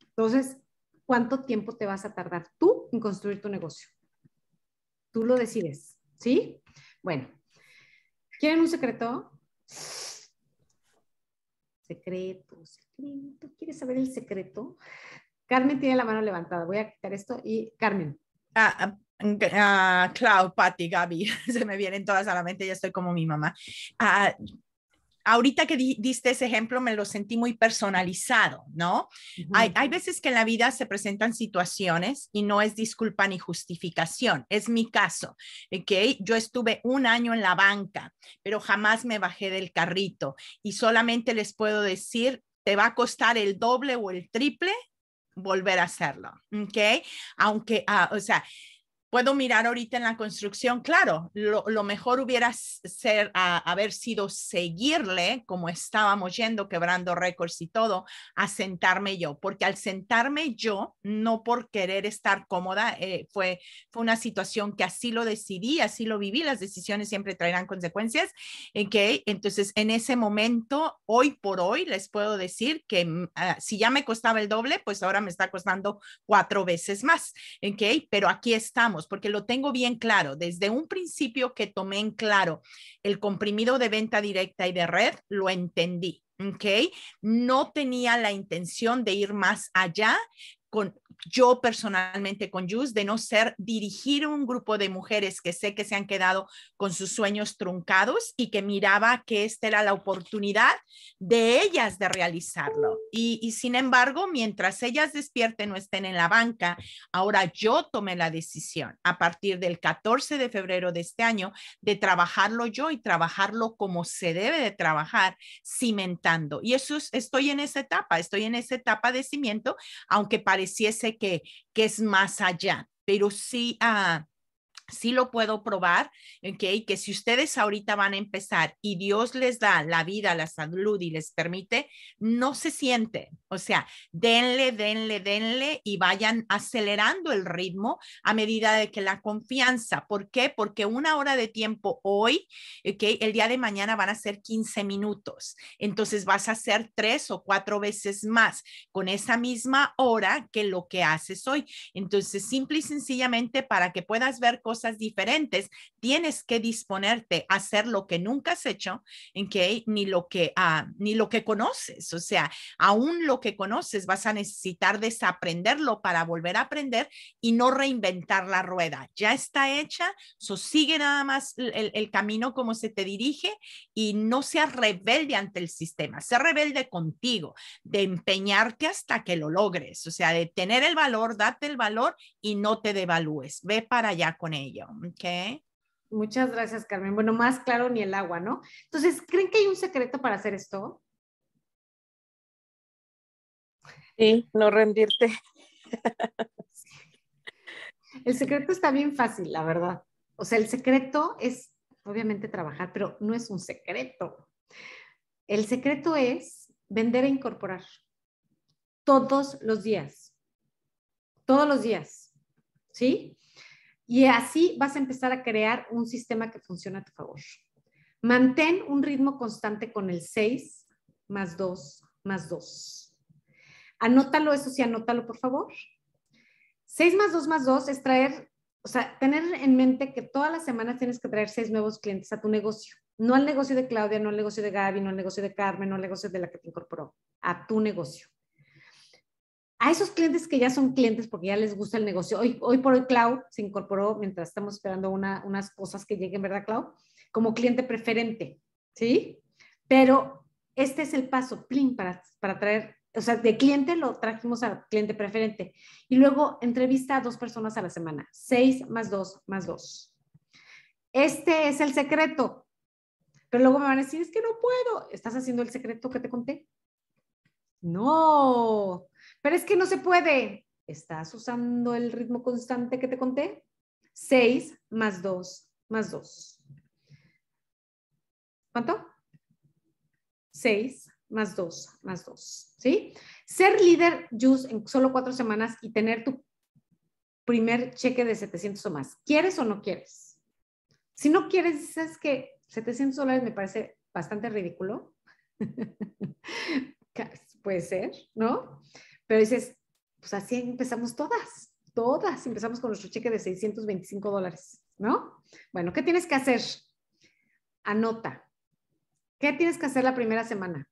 entonces, ¿cuánto tiempo te vas a tardar tú en construir tu negocio? Tú lo decides, ¿sí? Bueno, ¿Quieren un secreto? Secreto, secreto. ¿Quieres saber el secreto? Carmen tiene la mano levantada. Voy a quitar esto y Carmen. Ah, ah, ah Clau, Patty, Gaby, se me vienen todas a la mente, ya estoy como mi mamá. Ah, ahorita que diste ese ejemplo, me lo sentí muy personalizado, ¿no? hay, veces que en la vida se presentan situaciones y no es disculpa ni justificación. Es mi caso, que yo estuve un año en la banca, pero jamás me bajé del carrito y solamente les puedo decir, te va a costar el doble o el triple volver a hacerlo, ¿ok? Aunque, ah, o sea, puedo mirar ahorita en la construcción, claro, lo, mejor hubiera ser, ah, haber sido seguirle, como estábamos yendo, quebrando récords y todo, a sentarme yo, porque al sentarme yo, no por querer estar cómoda, eh, fue, fue una situación que así lo decidí, así lo viví, las decisiones siempre traerán consecuencias, eh, entonces en ese momento, hoy por hoy, les puedo decir que mm, ah, si ya me costaba el doble, pues ahora me está costando cuatro veces más, ¿ok? Eh, pero aquí estamos porque lo tengo bien claro, desde un principio que tomé en claro el comprimido de venta directa y de red, lo entendí. ¿ok? No tenía la intención de ir más allá, con yo personalmente con Jus, de no ser dirigir un grupo de mujeres que sé que se han quedado con sus sueños truncados y que miraba que esta era la oportunidad de ellas de realizarlo. Y, y sin embargo, mientras ellas despierten o estén en la banca, ahora yo tomé la decisión a partir del 14 de febrero de este año de trabajarlo yo y trabajarlo como se debe de trabajar, cimentando. Y eso es, estoy en esa etapa, estoy en esa etapa de cimiento, aunque parece pareciese que, que es más allá, pero sí a ah, sí lo puedo probar, ¿ok? Que si ustedes ahorita van a empezar y Dios les da la vida, la salud y les permite, no se siente. O sea, denle, denle, denle y vayan acelerando el ritmo a medida de que la confianza. ¿Por qué? Porque una hora de tiempo hoy, El día de mañana van a ser 15 minutos. Entonces vas a hacer tres o cuatro veces más con esa misma hora que lo que haces hoy. Entonces, simple y sencillamente para que puedas ver cosas diferentes, tienes que disponerte a hacer lo que nunca has hecho, que ni, lo que, ah, ni lo que conoces. O sea, aún lo que conoces vas a necesitar desaprenderlo para volver a aprender y no reinventar la rueda. Ya está hecha, so sigue nada más el, camino como se te dirige y no seas rebelde ante el sistema, sea rebelde contigo, de empeñarte hasta que lo logres, o sea, de tener el valor, date el valor y no te devalúes, ve para allá con ella Muchas gracias, Carmen. Bueno, más claro ni el agua, ¿no? Entonces, ¿creen que hay un secreto para hacer esto? Sí, no rendirte. El secreto está bien fácil, la verdad. O sea, el secreto es obviamente trabajar, pero no es un secreto. El secreto es vender e incorporar todos los días. Todos los días. ¿Sí? Y así vas a empezar a crear un sistema que funcione a tu favor. Mantén un ritmo constante con el 6 más 2 más 2. Anótalo eso sí, anótalo por favor. 6 más 2 más 2 es traer, o sea, tener en mente que todas las semanas tienes que traer 6 nuevos clientes a tu negocio. No al negocio de Claudia, no al negocio de Gaby, no al negocio de Carmen, no al negocio de la que te incorporó, a tu negocio a esos clientes que ya son clientes porque ya les gusta el negocio. Hoy, hoy por hoy Cloud se incorporó mientras estamos esperando una, unas cosas que lleguen, ¿verdad, Cloud? Como cliente preferente, ¿sí? Pero este es el paso, plin, para, para traer, o sea, de cliente lo trajimos a cliente preferente. Y luego entrevista a dos personas a la semana, seis más dos más dos. Este es el secreto. Pero luego me van a decir, es que no puedo. ¿Estás haciendo el secreto que te conté? No, pero es que no se puede. ¿Estás usando el ritmo constante que te conté? 6 más 2 más 2. ¿Cuánto? 6 más 2 más 2. ¿Sí? Ser líder Juice en solo cuatro semanas y tener tu primer cheque de 700 o más. ¿Quieres o no quieres? Si no quieres, dices que 700 dólares me parece bastante ridículo. Puede ser, ¿no? Pero dices, pues así empezamos todas, todas empezamos con nuestro cheque de 625 dólares, ¿no? Bueno, ¿qué tienes que hacer? Anota. ¿Qué tienes que hacer la primera semana?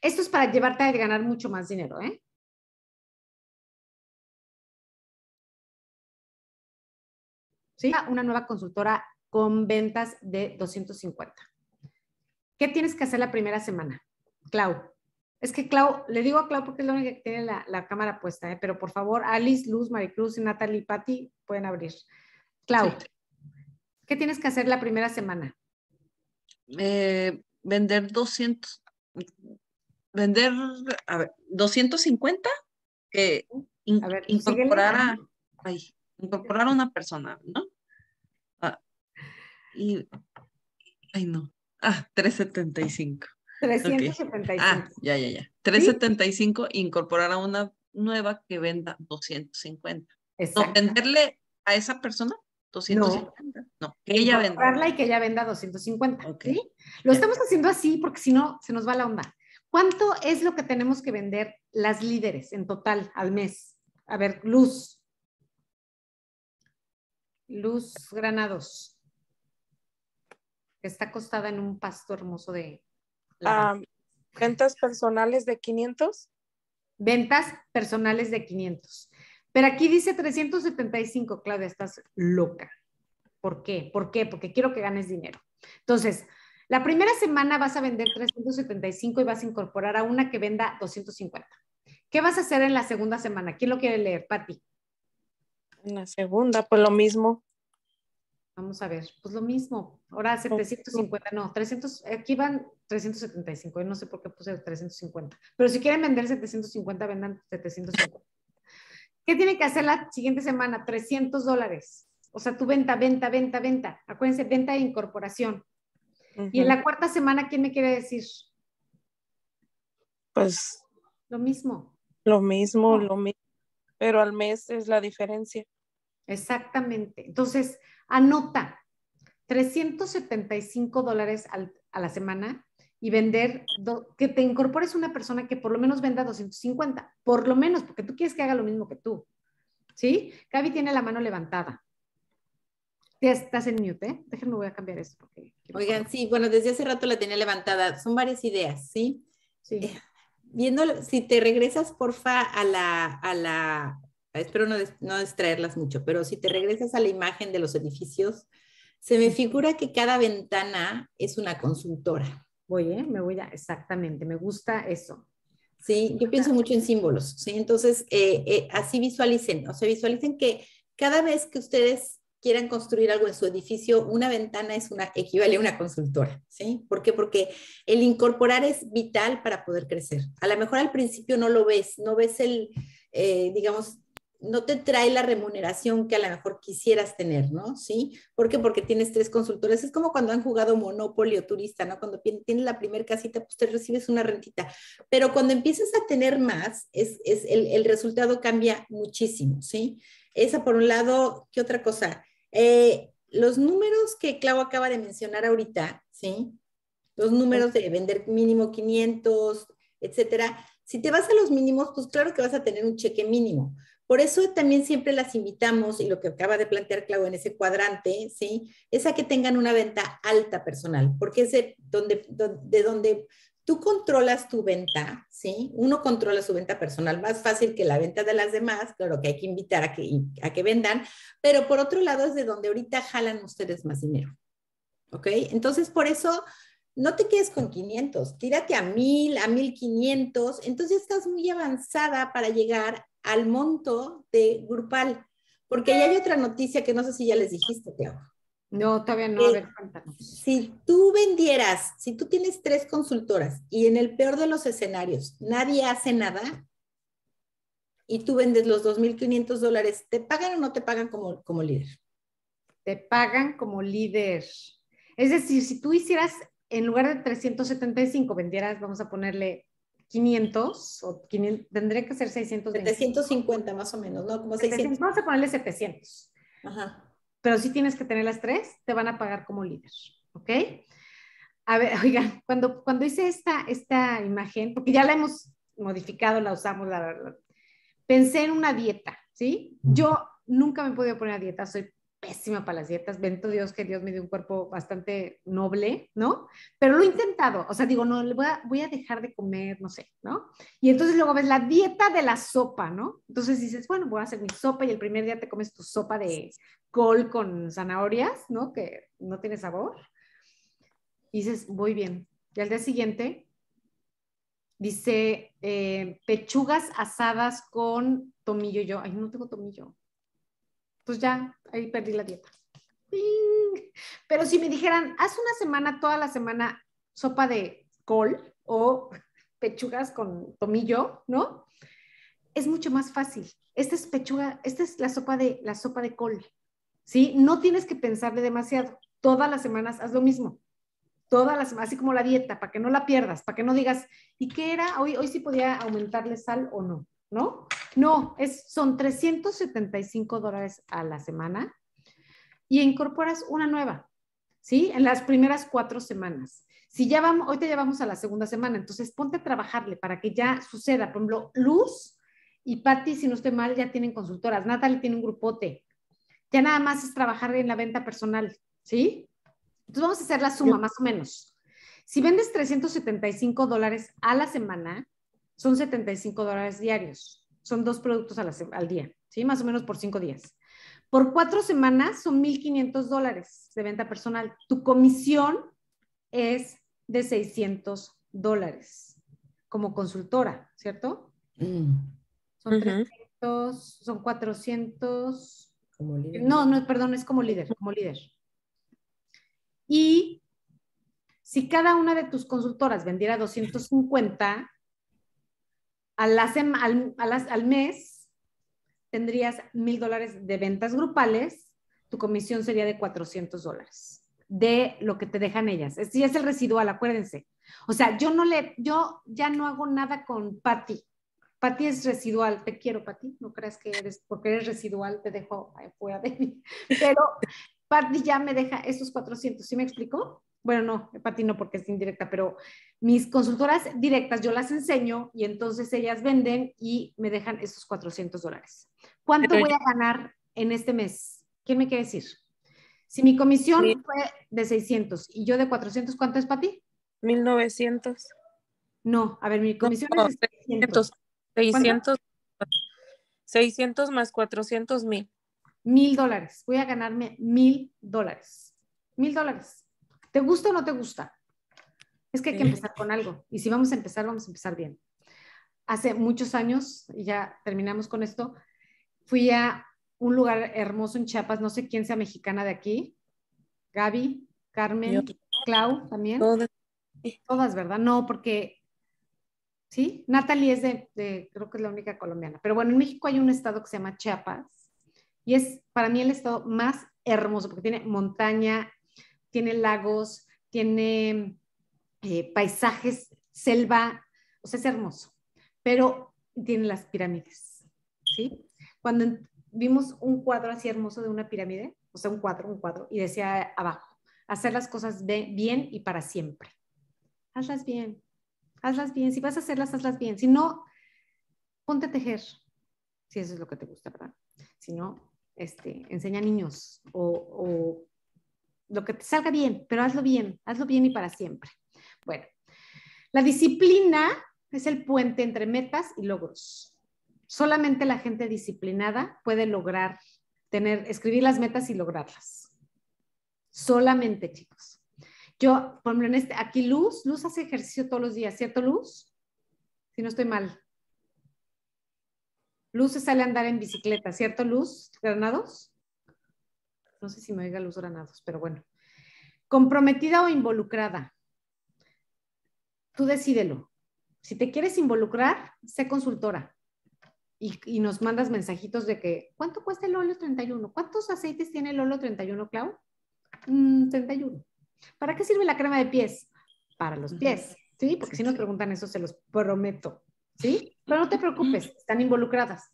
Esto es para llevarte a ganar mucho más dinero, ¿eh? ¿Sí? Una nueva consultora con ventas de 250. ¿Qué tienes que hacer la primera semana? Clau. Es que Clau, le digo a Clau porque es la única que tiene la, cámara puesta, ¿eh? pero por favor, Alice, Luz, Maricruz y Natalie y Patti pueden abrir. Clau, ¿qué tienes que hacer la primera semana? Eh, vender 200, vender, a ver, 250, que incorporar a, ay, incorporar una persona, ¿no? Ah, y, ay no, ah, 375. 375. Ah, ya, ya, ya. 375, incorporar a una nueva que venda 250. Exacto. venderle a esa persona 250. No, no que ella venda. Comprarla y que ella venda 250. Ok. Lo estamos haciendo así porque si no, se nos va la onda. ¿Cuánto es lo que tenemos que vender las líderes en total al mes? A ver, Luz. Luz Granados. Está acostada en un pasto hermoso de, ventas personales de 500. Ventas personales de 500. Pero aquí dice 375, Claudia, estás loca. ¿Por qué? ¿Por qué? Porque quiero que ganes dinero. Entonces, la primera semana vas a vender 375 y vas a incorporar a una que venda 250. ¿Qué vas a hacer en la segunda semana? ¿Quién lo quiere leer, Patti? En la segunda, pues lo mismo. Vamos a ver, pues lo mismo. Ahora 750, no, 300, aquí van 375, no sé por qué puse 350. Pero si quieren vender 750, vendan 750. ¿Qué tiene que hacer la siguiente semana? 300 dólares. O sea, tu venta, venta, venta, venta. Acuérdense, venta e incorporación. Y en la cuarta semana, ¿quién me quiere decir? Pues. Lo mismo. Lo mismo, lo mismo. Pero al mes es la diferencia. Exactamente. Entonces, Anota 375 dólares a la semana y vender, que te incorpores una persona que por lo menos venda 250, por lo menos, porque tú quieres que haga lo mismo que tú. ¿Sí? Gaby tiene la mano levantada. Estás en mute, ¿eh? Déjenme, voy a cambiar eso. Oigan, sí, bueno, desde hace rato la tenía levantada. Son varias ideas, ¿sí? Sí. Eh, viendo, si te regresas, porfa, a la, a la, espero no, no distraerlas mucho, pero si te regresas a la imagen de los edificios, se me figura que cada ventana es una consultora. Voy, Me voy a, exactamente, me gusta eso. Sí, yo pienso mucho en símbolos, ¿sí? Entonces, eh, eh, así visualicen, o sea, visualicen que cada vez que ustedes quieran construir algo en su edificio, una ventana es una, equivale a una consultora, ¿sí? ¿Por qué? Porque el incorporar es vital para poder crecer. A lo mejor al principio no lo ves, no ves el, eh, digamos, no te trae la remuneración que a lo mejor quisieras tener, ¿no? ¿Sí? ¿Por qué? Porque tienes tres consultores. Es como cuando han jugado Monopoly o Turista, ¿no? Cuando tienes la primera casita, pues te recibes una rentita. Pero cuando empiezas a tener más, es, el, resultado cambia muchísimo, ¿sí? Esa por un lado, ¿qué otra cosa? Eh, los números que Clau acaba de mencionar ahorita, ¿sí? Los números de vender mínimo 500, etcétera. Si te vas a los mínimos, pues claro que vas a tener un cheque mínimo, por eso también siempre las invitamos, y lo que acaba de plantear Clau en ese cuadrante, ¿sí? es a que tengan una venta alta personal, porque es de donde, de donde tú controlas tu venta, ¿sí? Uno controla su venta personal, más fácil que la venta de las demás, claro que hay que invitar a que, que vendan, pero por otro lado es de donde ahorita jalan ustedes más dinero, ¿ok? Entonces, por eso... No te quedes con 500, tírate a 1000, a 1500, entonces estás muy avanzada para llegar al monto de Grupal. Porque ya hay otra noticia que no sé si ya les dijiste, Teo. No, todavía no. a eh, ver, cuéntanos. Si tú vendieras, si tú tienes tres consultoras y en el peor de los escenarios nadie hace nada y tú vendes los 2.500 dólares, ¿te pagan o no te pagan como, como líder? Te pagan como líder. Es decir, si tú hicieras, en lugar de 375, vendieras, vamos a ponerle 500 o 500, tendré que ser 600. 750 más o menos, ¿no? Como Vamos a ponerle 700. Ajá. Pero si tienes que tener las tres, te van a pagar como líder, ¿ok? A ver, oigan, cuando, cuando hice esta, esta imagen, porque ya la hemos modificado, la usamos, la verdad, pensé en una dieta, ¿sí? Yo nunca me he podido poner a dieta, soy pésima para las dietas. Bendito Dios que Dios me dio un cuerpo bastante noble, ¿no? Pero lo he intentado. O sea, digo, no, voy a, voy a dejar de comer, no sé, ¿no? Y entonces luego ves la dieta de la sopa, ¿no? Entonces dices, bueno, voy a hacer mi sopa y el primer día te comes tu sopa de col con zanahorias, ¿no? Que no tiene sabor. Y dices, muy bien. Y al día siguiente dice eh, pechugas asadas con tomillo. Yo, ay, no tengo tomillo pues ya ahí perdí la dieta. Pero si me dijeran, haz una semana, toda la semana, sopa de col o pechugas con tomillo, ¿no? Es mucho más fácil. Esta es pechuga, esta es la sopa de, la sopa de col, ¿sí? No tienes que pensarle demasiado. Todas las semanas haz lo mismo. Todas las semanas, así como la dieta, para que no la pierdas, para que no digas, ¿y qué era? Hoy, hoy sí podía aumentarle sal o no, ¿no? No, es, son 375 dólares a la semana y incorporas una nueva, ¿sí? En las primeras cuatro semanas. Si ya vamos, ahorita ya vamos a la segunda semana, entonces ponte a trabajarle para que ya suceda. Por ejemplo, Luz y Patti, si no estoy mal, ya tienen consultoras. Natalie tiene un grupote. Ya nada más es trabajar en la venta personal, ¿sí? Entonces vamos a hacer la suma, más o menos. Si vendes 375 dólares a la semana, son 75 dólares diarios son dos productos al día, ¿sí? Más o menos por cinco días. Por cuatro semanas son 1.500 dólares de venta personal. Tu comisión es de 600 dólares como consultora, ¿cierto? Mm. Son 300, son 400. Como líder. No, no, perdón, es como líder, como líder. Y si cada una de tus consultoras vendiera 250, al, al mes tendrías mil dólares de ventas grupales, tu comisión sería de 400 dólares de lo que te dejan ellas. Si es el residual, acuérdense. O sea, yo no le, yo ya no hago nada con Patty. Pati es residual, te quiero, Pati, no creas que eres, porque eres residual, te dejo fuera de mí. Pero Pati ya me deja esos 400, ¿sí me explico? bueno, no, ti no porque es indirecta, pero mis consultoras directas yo las enseño y entonces ellas venden y me dejan esos 400 dólares. ¿Cuánto voy a ganar en este mes? ¿Quién me quiere decir? Si mi comisión fue de 600 y yo de 400, ¿cuánto es para ti? 1900. No, a ver, mi comisión es de 600. 600, 600 más 400 mil. Mil dólares. Voy a ganarme mil dólares. Mil dólares. ¿Te gusta o no te gusta? Es que hay que empezar con algo. Y si vamos a empezar, vamos a empezar bien. Hace muchos años, y ya terminamos con esto, fui a un lugar hermoso en Chiapas, no sé quién sea mexicana de aquí, Gaby, Carmen, Clau también. Todas. Todas, ¿verdad? No, porque, ¿sí? Natalie es de, de, creo que es la única colombiana, pero bueno, en México hay un estado que se llama Chiapas y es para mí el estado más hermoso porque tiene montaña, tiene lagos, tiene eh, paisajes, selva, o sea, es hermoso, pero tiene las pirámides, ¿sí? Cuando vimos un cuadro así hermoso de una pirámide, o sea, un cuadro, un cuadro, y decía abajo, hacer las cosas bien y para siempre. Hazlas bien, hazlas bien, si vas a hacerlas, hazlas bien, si no, ponte a tejer, si eso es lo que te gusta, ¿verdad? Si no, este, enseña niños o lo que te salga bien, pero hazlo bien, hazlo bien y para siempre. Bueno, la disciplina es el puente entre metas y logros. Solamente la gente disciplinada puede lograr tener, escribir las metas y lograrlas. Solamente, chicos. Yo, por ejemplo, en este, aquí Luz, Luz hace ejercicio todos los días, ¿cierto, Luz? Si no estoy mal. Luz se sale a andar en bicicleta, ¿cierto, Luz? Granados. No sé si me oiga los Granados, pero bueno. Comprometida o involucrada. Tú decídelo. Si te quieres involucrar, sé consultora. Y, nos mandas mensajitos de que, ¿cuánto cuesta el óleo 31? ¿Cuántos aceites tiene el óleo 31, Clau? 31. Mm, ¿Para qué sirve la crema de pies? Para los pies, ¿sí? Porque si nos preguntan eso, se los prometo, ¿sí? Pero no te preocupes, están involucradas.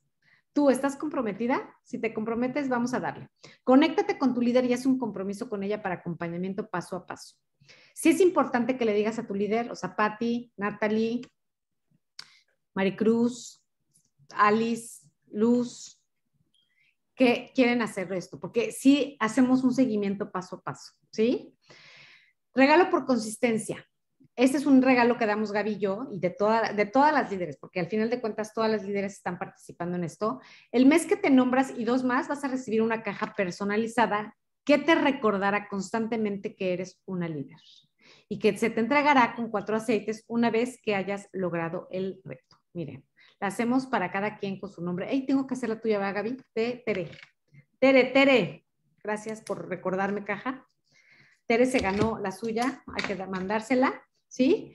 Tú estás comprometida, si te comprometes, vamos a darle. Conéctate con tu líder y haz un compromiso con ella para acompañamiento paso a paso. Sí es importante que le digas a tu líder, o sea, Patti, Natalie, Maricruz, Alice, Luz, que quieren hacer esto, porque sí hacemos un seguimiento paso a paso, ¿sí? Regalo por consistencia este es un regalo que damos Gaby y yo y de, de todas las líderes, porque al final de cuentas todas las líderes están participando en esto. El mes que te nombras y dos más vas a recibir una caja personalizada que te recordará constantemente que eres una líder y que se te entregará con cuatro aceites una vez que hayas logrado el reto. Miren, la hacemos para cada quien con su nombre. Hey, tengo que hacer la tuya, ¿verdad, Gaby? tere. Tere, Tere. Gracias por recordarme, caja. Tere se ganó la suya, hay que mandársela. ¿sí?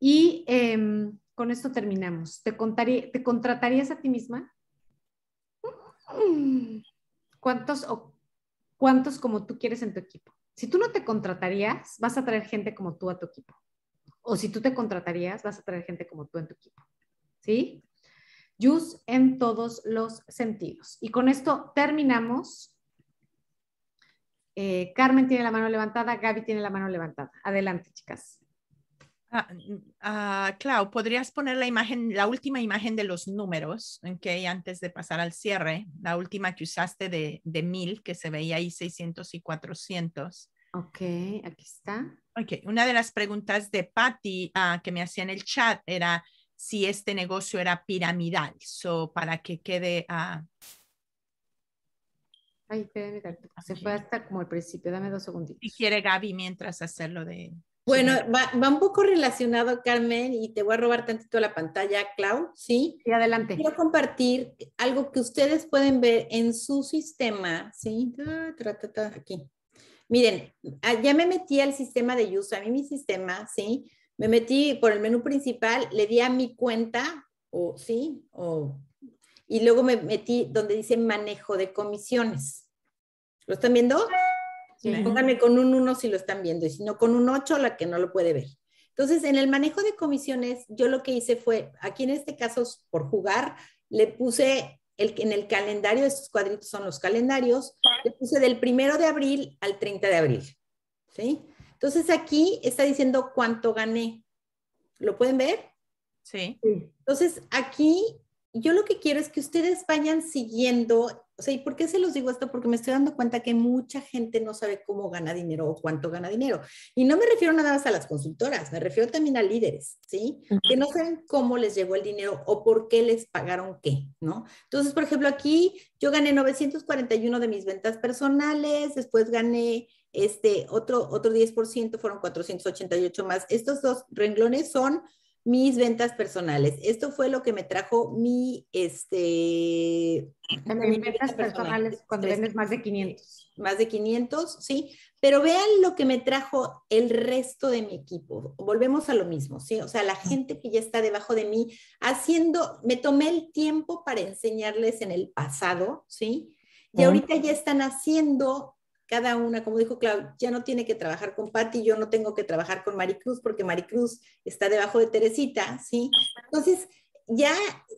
Y em, con esto terminamos. ¿Te, ¿Te contratarías a ti misma? ¿Cuántos o cuántos como tú quieres en tu equipo? Si tú no te contratarías, vas a traer gente como tú a tu equipo. O si tú te contratarías, vas a traer gente como tú en tu equipo. ¿Sí? Use en todos los sentidos. Y con esto terminamos. Eh, Carmen tiene la mano levantada, Gaby tiene la mano levantada. Adelante, chicas. Ah, mm, ah, Clau, ¿podrías poner la imagen, la última imagen de los números, que antes de pasar al cierre, la última que usaste de, de 1000, que se veía ahí 600 y 400. Ok, aquí está. Okay, una de las preguntas de Patty ah, que me hacía en el chat era si este negocio era piramidal, so para que quede... Uh... Ay, se fue hasta como el principio, dame dos segunditos. Si quiere Gaby mientras hacerlo de... Bueno, va, un poco relacionado, Carmen, y te voy a robar tantito la pantalla, Clau, ¿sí? Sí, adelante. Quiero compartir algo que ustedes pueden ver en su sistema, ¿sí? aquí. Miren, ah, ya me metí al sistema de uso, a mí mi sistema, ¿sí? Me metí por el menú principal, le di a mi cuenta, o sí, o, y luego me metí donde dice manejo de comisiones. ¿Lo están viendo? Sí. Pónganme con un 1 si lo están viendo y si no con un 8 la que no lo puede ver. Entonces, en el manejo de comisiones, yo lo que hice fue, aquí en este caso, por jugar, le puse el, en el calendario, estos cuadritos son los calendarios, le puse del primero de abril al 30 de abril. ¿Sí? Entonces aquí está diciendo cuánto gané. ¿Lo pueden ver? Sí. Entonces aquí yo lo que quiero es que ustedes vayan siguiendo ¿y por qué se los digo esto? Porque me estoy dando cuenta que mucha gente no sabe cómo gana dinero o cuánto gana dinero. Y no me refiero nada más a las consultoras, me refiero también a líderes, ¿sí? Que no saben cómo les llegó el dinero o por qué les pagaron qué, ¿no? Entonces, por ejemplo, aquí yo gané 941 de mis ventas personales, después gané este otro, otro 10%, fueron 488 más. Estos dos renglones son mis ventas personales. Esto fue lo que me trajo mi, este... ventas personales cuando vendes más de 500. Más de 500, sí. Pero vean lo que me trajo el resto de mi equipo. Volvemos a lo mismo, ¿sí? O sea, la gente que ya está debajo de mí haciendo, me tomé el tiempo para enseñarles en el pasado, ¿sí? Y ahorita ya están haciendo cada una, como dijo Clau, ya no tiene que trabajar con Patti, yo no tengo que trabajar con Maricruz porque Maricruz está debajo de Teresita, ¿sí? Entonces, ya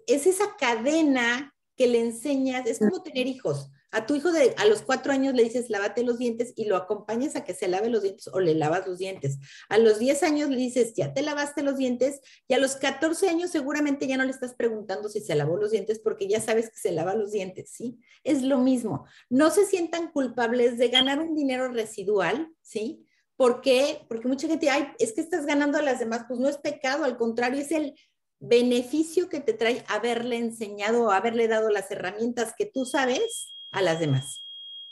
es esa cadena que le enseñas, es como tener hijos. A tu hijo de, a los cuatro años le dices lávate los dientes y lo acompañas a que se lave los dientes o le lavas los dientes. A los diez años le dices ya te lavaste los dientes y a los catorce años seguramente ya no le estás preguntando si se lavó los dientes porque ya sabes que se lava los dientes, ¿sí? Es lo mismo. No se sientan culpables de ganar un dinero residual, ¿sí? porque Porque mucha gente, ay, es que estás ganando a las demás, pues no es pecado, al contrario, es el beneficio que te trae haberle enseñado o haberle dado las herramientas que tú sabes a las demás.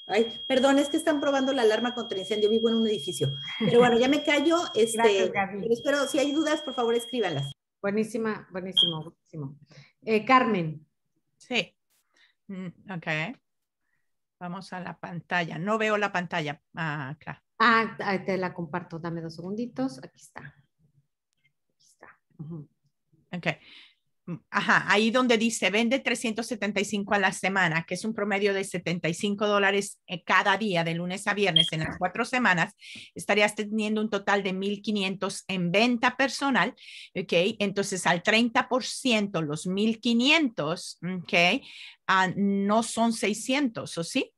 Ay, perdón, es que están probando la alarma contra incendio, vivo en un edificio. Pero bueno, ya me callo. Este, Espero, si hay dudas, por favor, escríbanlas. Buenísima, buenísimo, buenísimo. Eh, Carmen. Sí. Mm, ok. Vamos a la pantalla. No veo la pantalla ah, acá. Ah, te la comparto. Dame dos segunditos. Aquí está. Aquí está. Okay. Ok. Mm. ajá, ahí donde dice vende 375 a la semana, que es un promedio de 75 dólares eh, cada día, de lunes a viernes, en las cuatro semanas, estarías teniendo un total de 1,500 en venta personal, ¿ok? Entonces, al 30%, los 1,500, ah, no son 600, ¿o sí?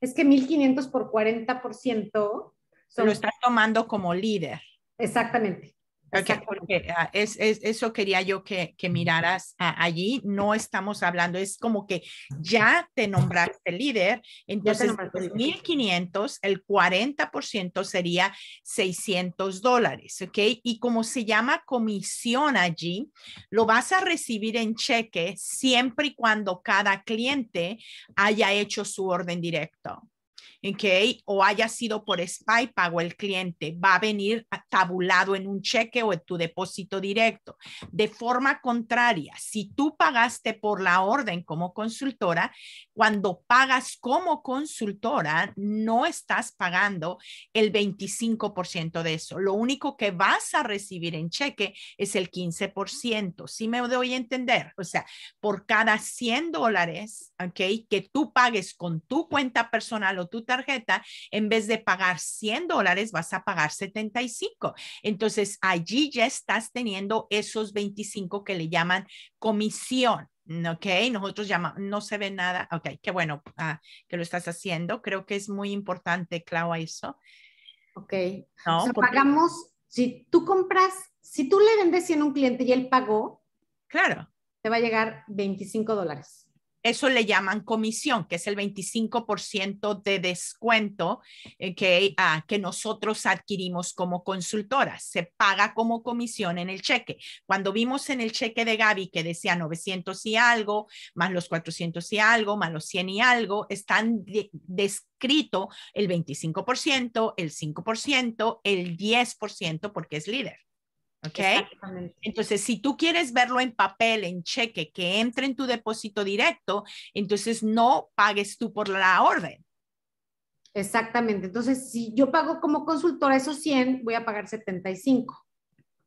Es que 1,500 por 40% Lo están tomando como líder. Exactamente. Ah, es, eso quería yo que, miraras allí. No estamos hablando, es como que ya te nombraste líder. Entonces, el 1.500, el 40% sería 600 dólares, ¿ok? Y como se llama comisión allí, lo vas a recibir en cheque siempre y cuando cada cliente haya hecho su orden directo en que o haya sido por SPY pago el cliente, va a venir tabulado en un cheque o en tu depósito directo. De forma contraria, si tú pagaste por la orden como consultora, cuando pagas como consultora, no estás pagando el 25% de eso. Lo único que vas a recibir en cheque es el 15%. si me doy a entender? O sea, por cada 100 dólares, ¿ok? Que tú pagues con tu cuenta personal o tu tarjeta, en vez de pagar 100 dólares, vas a pagar 75. Entonces, allí ya estás teniendo esos 25 que le llaman comisión. Ok, nosotros llamamos, no se ve nada. Ok, qué bueno ah, que lo estás haciendo. Creo que es muy importante, Clau, eso. Ok. pagamos, si tú compras, si tú le vendes 100 a un cliente y él pagó. Claro. Te va a llegar 25 dólares. Eso le llaman comisión, que es el 25% de descuento eh, que, ah, que nosotros adquirimos como consultora. Se paga como comisión en el cheque. Cuando vimos en el cheque de Gaby que decía 900 y algo, más los 400 y algo, más los 100 y algo, están descrito el 25%, el 5%, el 10%, porque es líder. ¿Ok? Entonces, si tú quieres verlo en papel, en cheque, que entre en tu depósito directo, entonces no pagues tú por la orden. Exactamente. Entonces, si yo pago como consultora esos 100, voy a pagar 75.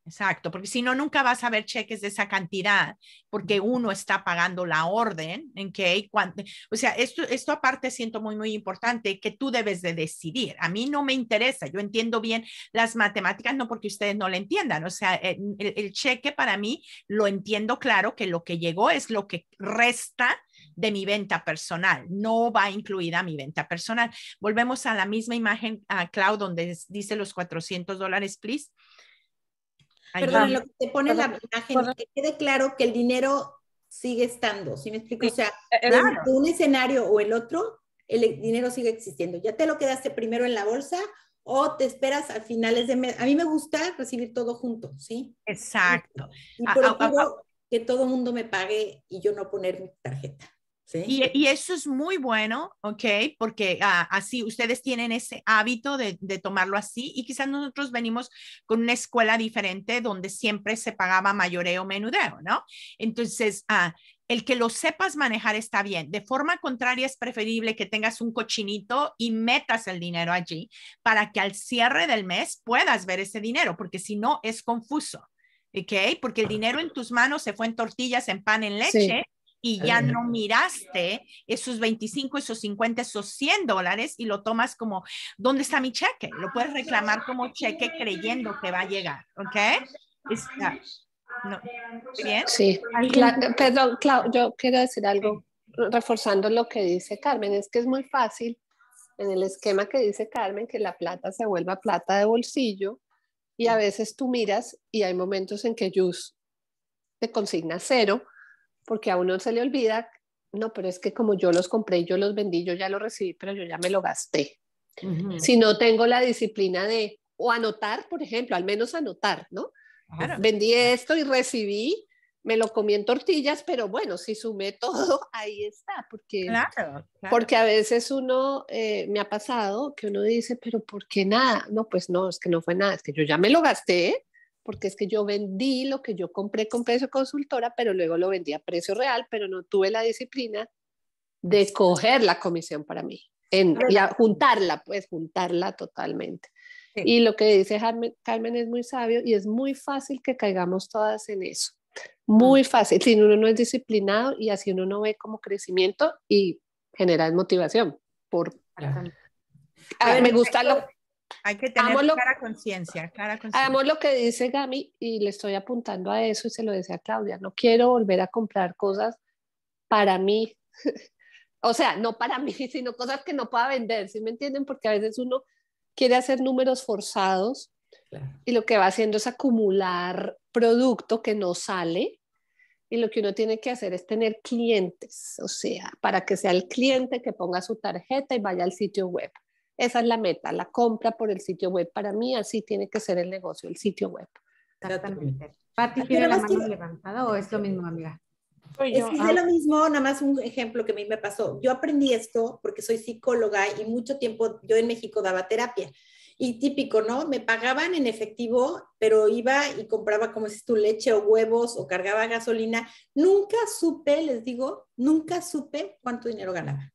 Exacto, porque si no, nunca vas a ver cheques de esa cantidad, porque uno está pagando la orden, ¿en O sea, esto, esto aparte siento muy, muy importante, que tú debes de decidir. A mí no me interesa, yo entiendo bien las matemáticas, no porque ustedes no lo entiendan, o sea, eh, el, cheque para mí lo entiendo claro, que lo que llegó es lo que resta de mi venta personal, no va incluida mi venta personal. Volvemos a la misma imagen, a Cloud, donde dice los 400 dólares, please. Perdón, lo que te pone la imagen, que quede claro que el dinero sigue estando, ¿sí me explico? o sea, eh, eh, un escenario o el otro, el dinero sigue existiendo. Ya te lo quedaste primero en la bolsa o te esperas a finales de mes. A mí me gusta recibir todo junto, ¿sí? Exacto. Y ah, por ah, ah, que todo el mundo me pague y yo no poner mi tarjeta. Y, eso es muy bueno, ¿ok? Porque ah, así ustedes tienen ese hábito de, tomarlo así y quizás nosotros venimos con una escuela diferente donde siempre se pagaba mayoreo, menudeo, ¿no? Entonces, ah, el que lo sepas manejar está bien. De forma contraria es preferible que tengas un cochinito y metas el dinero allí para que al cierre del mes puedas ver ese dinero, porque si no es confuso. ¿Ok? Porque el dinero en tus manos se fue en tortillas, en pan, en leche, y ya eh. no miraste esos 25, esos 50, esos 100 dólares y lo tomas como, ¿dónde está mi cheque? Lo puedes ah, reclamar como cheque creyendo que va a llegar, ¿ok? Eh, ¿Bien? Sí, Cla yo quiero decir algo reforzando lo que dice Carmen, es que es muy fácil en el esquema que dice Carmen que la plata se vuelva plata de bolsillo y a veces tú miras y hay momentos en que Jus te consigna cero, porque a uno se le olvida, no, pero es que como yo los compré, yo los vendí, yo ya lo recibí, pero yo ya me lo gasté. Si no tengo la disciplina de, o anotar, por ejemplo, al menos anotar, ¿no? Vendí esto y recibí, me lo comí en tortillas, pero bueno, si sumé todo, ahí está, porque, porque a veces uno, eh, me ha pasado que uno dice, pero ¿por qué nada? No, pues no, es que no fue nada, es que yo ya me lo gasté, porque es que yo vendí lo que yo compré con precio consultora, pero luego lo vendí a precio real, pero no tuve la disciplina de coger la comisión para mí, en, y juntarla, pues juntarla totalmente. Y lo que dice Carmen, es muy sabio y es muy fácil que caigamos todas en eso. Muy mm. fácil, si uno no es disciplinado y así uno no ve como crecimiento y genera desmotivación. Por... A ver, ah, me gusta lo... Hay que tener cara conciencia, Hagamos lo que dice Gami y le estoy apuntando a eso y se lo decía Claudia, no quiero volver a comprar cosas para mí, o sea, no para mí, sino cosas que no pueda vender, ¿sí me entienden? Porque a veces uno quiere hacer números forzados y lo que va haciendo es acumular producto que no sale y lo que uno tiene que hacer es tener clientes, o sea, para que sea el cliente que ponga su tarjeta y vaya al sitio web esa es la meta, la compra por el sitio web. Para mí así tiene que ser el negocio, el sitio web. Exactamente. ¿Pati tiene la mano levantada o es lo mismo, amiga? Es, que es ah. lo mismo, nada más un ejemplo que a mí me pasó. Yo aprendí esto porque soy psicóloga y mucho tiempo yo en México daba terapia. Y típico, ¿no? Me pagaban en efectivo, pero iba y compraba, como dices tu leche o huevos o cargaba gasolina. Nunca supe, les digo, nunca supe cuánto dinero ganaba.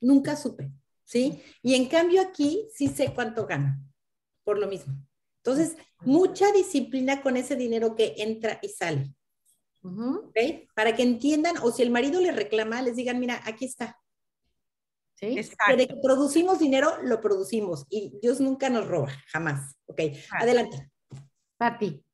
Nunca supe. ¿sí? Y en cambio aquí sí sé cuánto gana por lo mismo. Entonces, mucha disciplina con ese dinero que entra y sale. Para que entiendan, o si el marido le reclama, les digan, mira, aquí está. ¿Sí? de que producimos dinero, lo producimos. Y Dios nunca nos roba, jamás. Ok, adelante. Papi.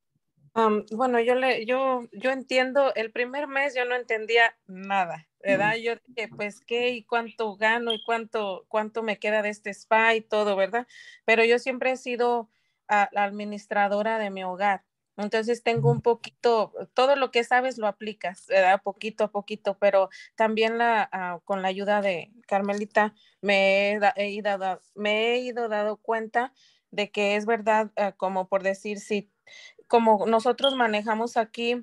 Um, bueno, yo, le, yo, yo entiendo, el primer mes yo no entendía nada. ¿verdad? Yo dije, pues qué, y cuánto gano, y cuánto, cuánto me queda de este spa y todo, ¿verdad? Pero yo siempre he sido la administradora de mi hogar. Entonces tengo un poquito, todo lo que sabes lo aplicas, ¿verdad? Poquito a poquito, pero también la, ah, con la ayuda de Carmelita me he, ido, me he ido dado cuenta de que es verdad, eh, como por decir, si como nosotros manejamos aquí,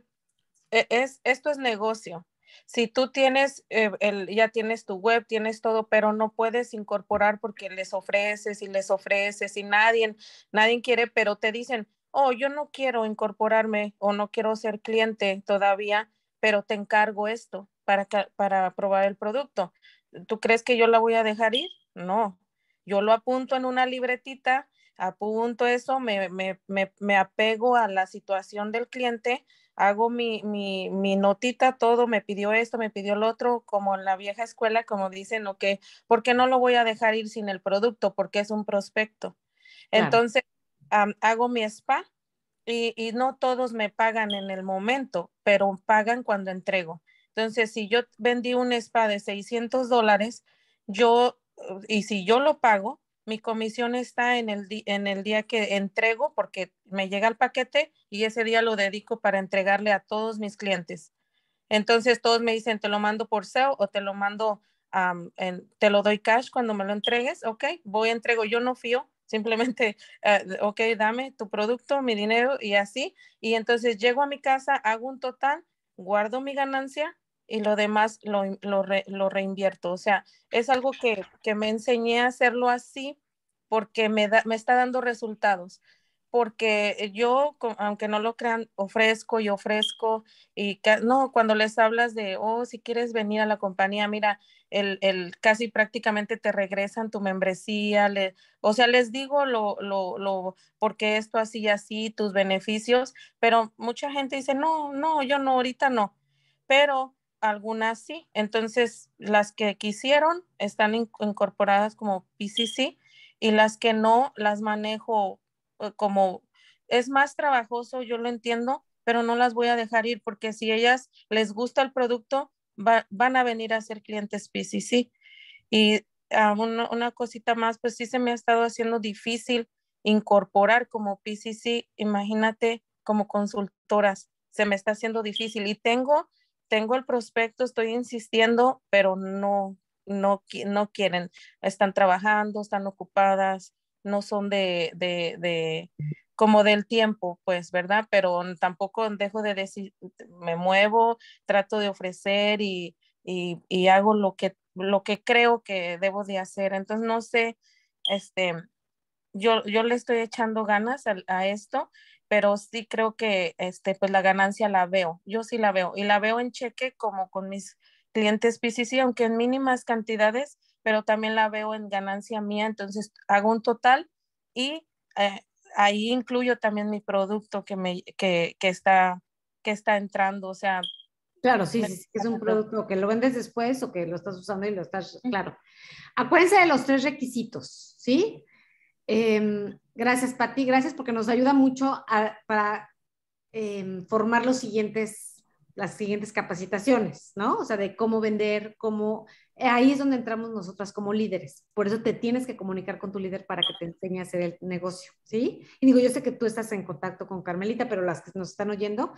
e, es, esto es negocio, si tú tienes, eh, el, ya tienes tu web, tienes todo, pero no puedes incorporar porque les ofreces y les ofreces y nadie, nadie quiere, pero te dicen, oh, yo no quiero incorporarme o no quiero ser cliente todavía, pero te encargo esto para, para probar el producto. ¿Tú crees que yo la voy a dejar ir? No, yo lo apunto en una libretita, apunto eso, me, me, me, me apego a la situación del cliente hago mi, notita, todo, me pidió esto, me pidió el otro, como en la vieja escuela, como dicen, ok, ¿por qué no lo voy a dejar ir sin el producto? Porque es un prospecto. Entonces, hago mi spa y, y, no todos me pagan en el momento, pero pagan cuando entrego. Entonces, si yo vendí un spa de 600 dólares, yo, y si yo lo pago, mi comisión está en el, día que entrego porque me llega el paquete y ese día lo dedico para entregarle a todos mis clientes. Entonces todos me dicen, te lo mando por SEO o te lo mando, te lo doy cash cuando me lo entregues, ok, voy, entrego, yo no fío, simplemente, ah, ok, dame tu producto, mi dinero y así. Y entonces llego a mi casa, hago un total, guardo mi ganancia y lo demás lo, lo, lo reinvierto. O sea, es algo que, que, me enseñé a hacerlo así porque me, da, me está dando resultados. Porque eh, yo, aunque no lo crean, ofrezco y ofrezco. Y no, cuando les hablas de, oh, si quieres venir a la compañía, mira, el, el casi prácticamente te regresan tu membresía. o sea, les digo lo, lo, lo, porque esto así y así, tus beneficios. Pero mucha gente dice, no, no, yo no, ahorita no. Pero algunas sí. Entonces, las que quisieron están incorporadas como PCC y las que no las manejo eh, como es más trabajoso, yo lo entiendo, pero no las voy a dejar ir porque si ellas les gusta el producto, van a venir a ser clientes PCC. Y ah, una, una, cosita más, pues sí se me ha estado haciendo difícil incorporar como PCC, imagínate como consultoras, se me está haciendo difícil y tengo tengo el prospecto, estoy insistiendo, pero no, no, no quieren, están trabajando, están ocupadas, no son de, de, de como del tiempo, pues, ¿verdad? Pero tampoco dejo de decir, me muevo, trato de ofrecer y, y, y hago lo que, lo que creo que debo de hacer. Entonces, no sé, este, yo, yo le estoy echando ganas a, a esto pero sí creo que este, pues la ganancia la veo, yo sí la veo y la veo en cheque como con mis clientes PCC, aunque en mínimas cantidades, pero también la veo en ganancia mía, entonces hago un total y eh, ahí incluyo también mi producto que, me, que, que, está, que está entrando, o sea... Claro, sí, sí, es un producto que lo vendes después o que lo estás usando y lo estás, claro. Acuérdense de los tres requisitos, ¿sí? Em, gracias, Pati. Gracias porque nos ayuda mucho para em, formar los siguientes, las siguientes capacitaciones, ¿no? O sea, de cómo vender, cómo... Eh, ahí es donde entramos nosotras como líderes. Por eso te tienes que comunicar con tu líder para que te enseñe a hacer el negocio, ¿sí? Y digo, yo sé que tú estás en contacto con Carmelita, pero las que nos están oyendo,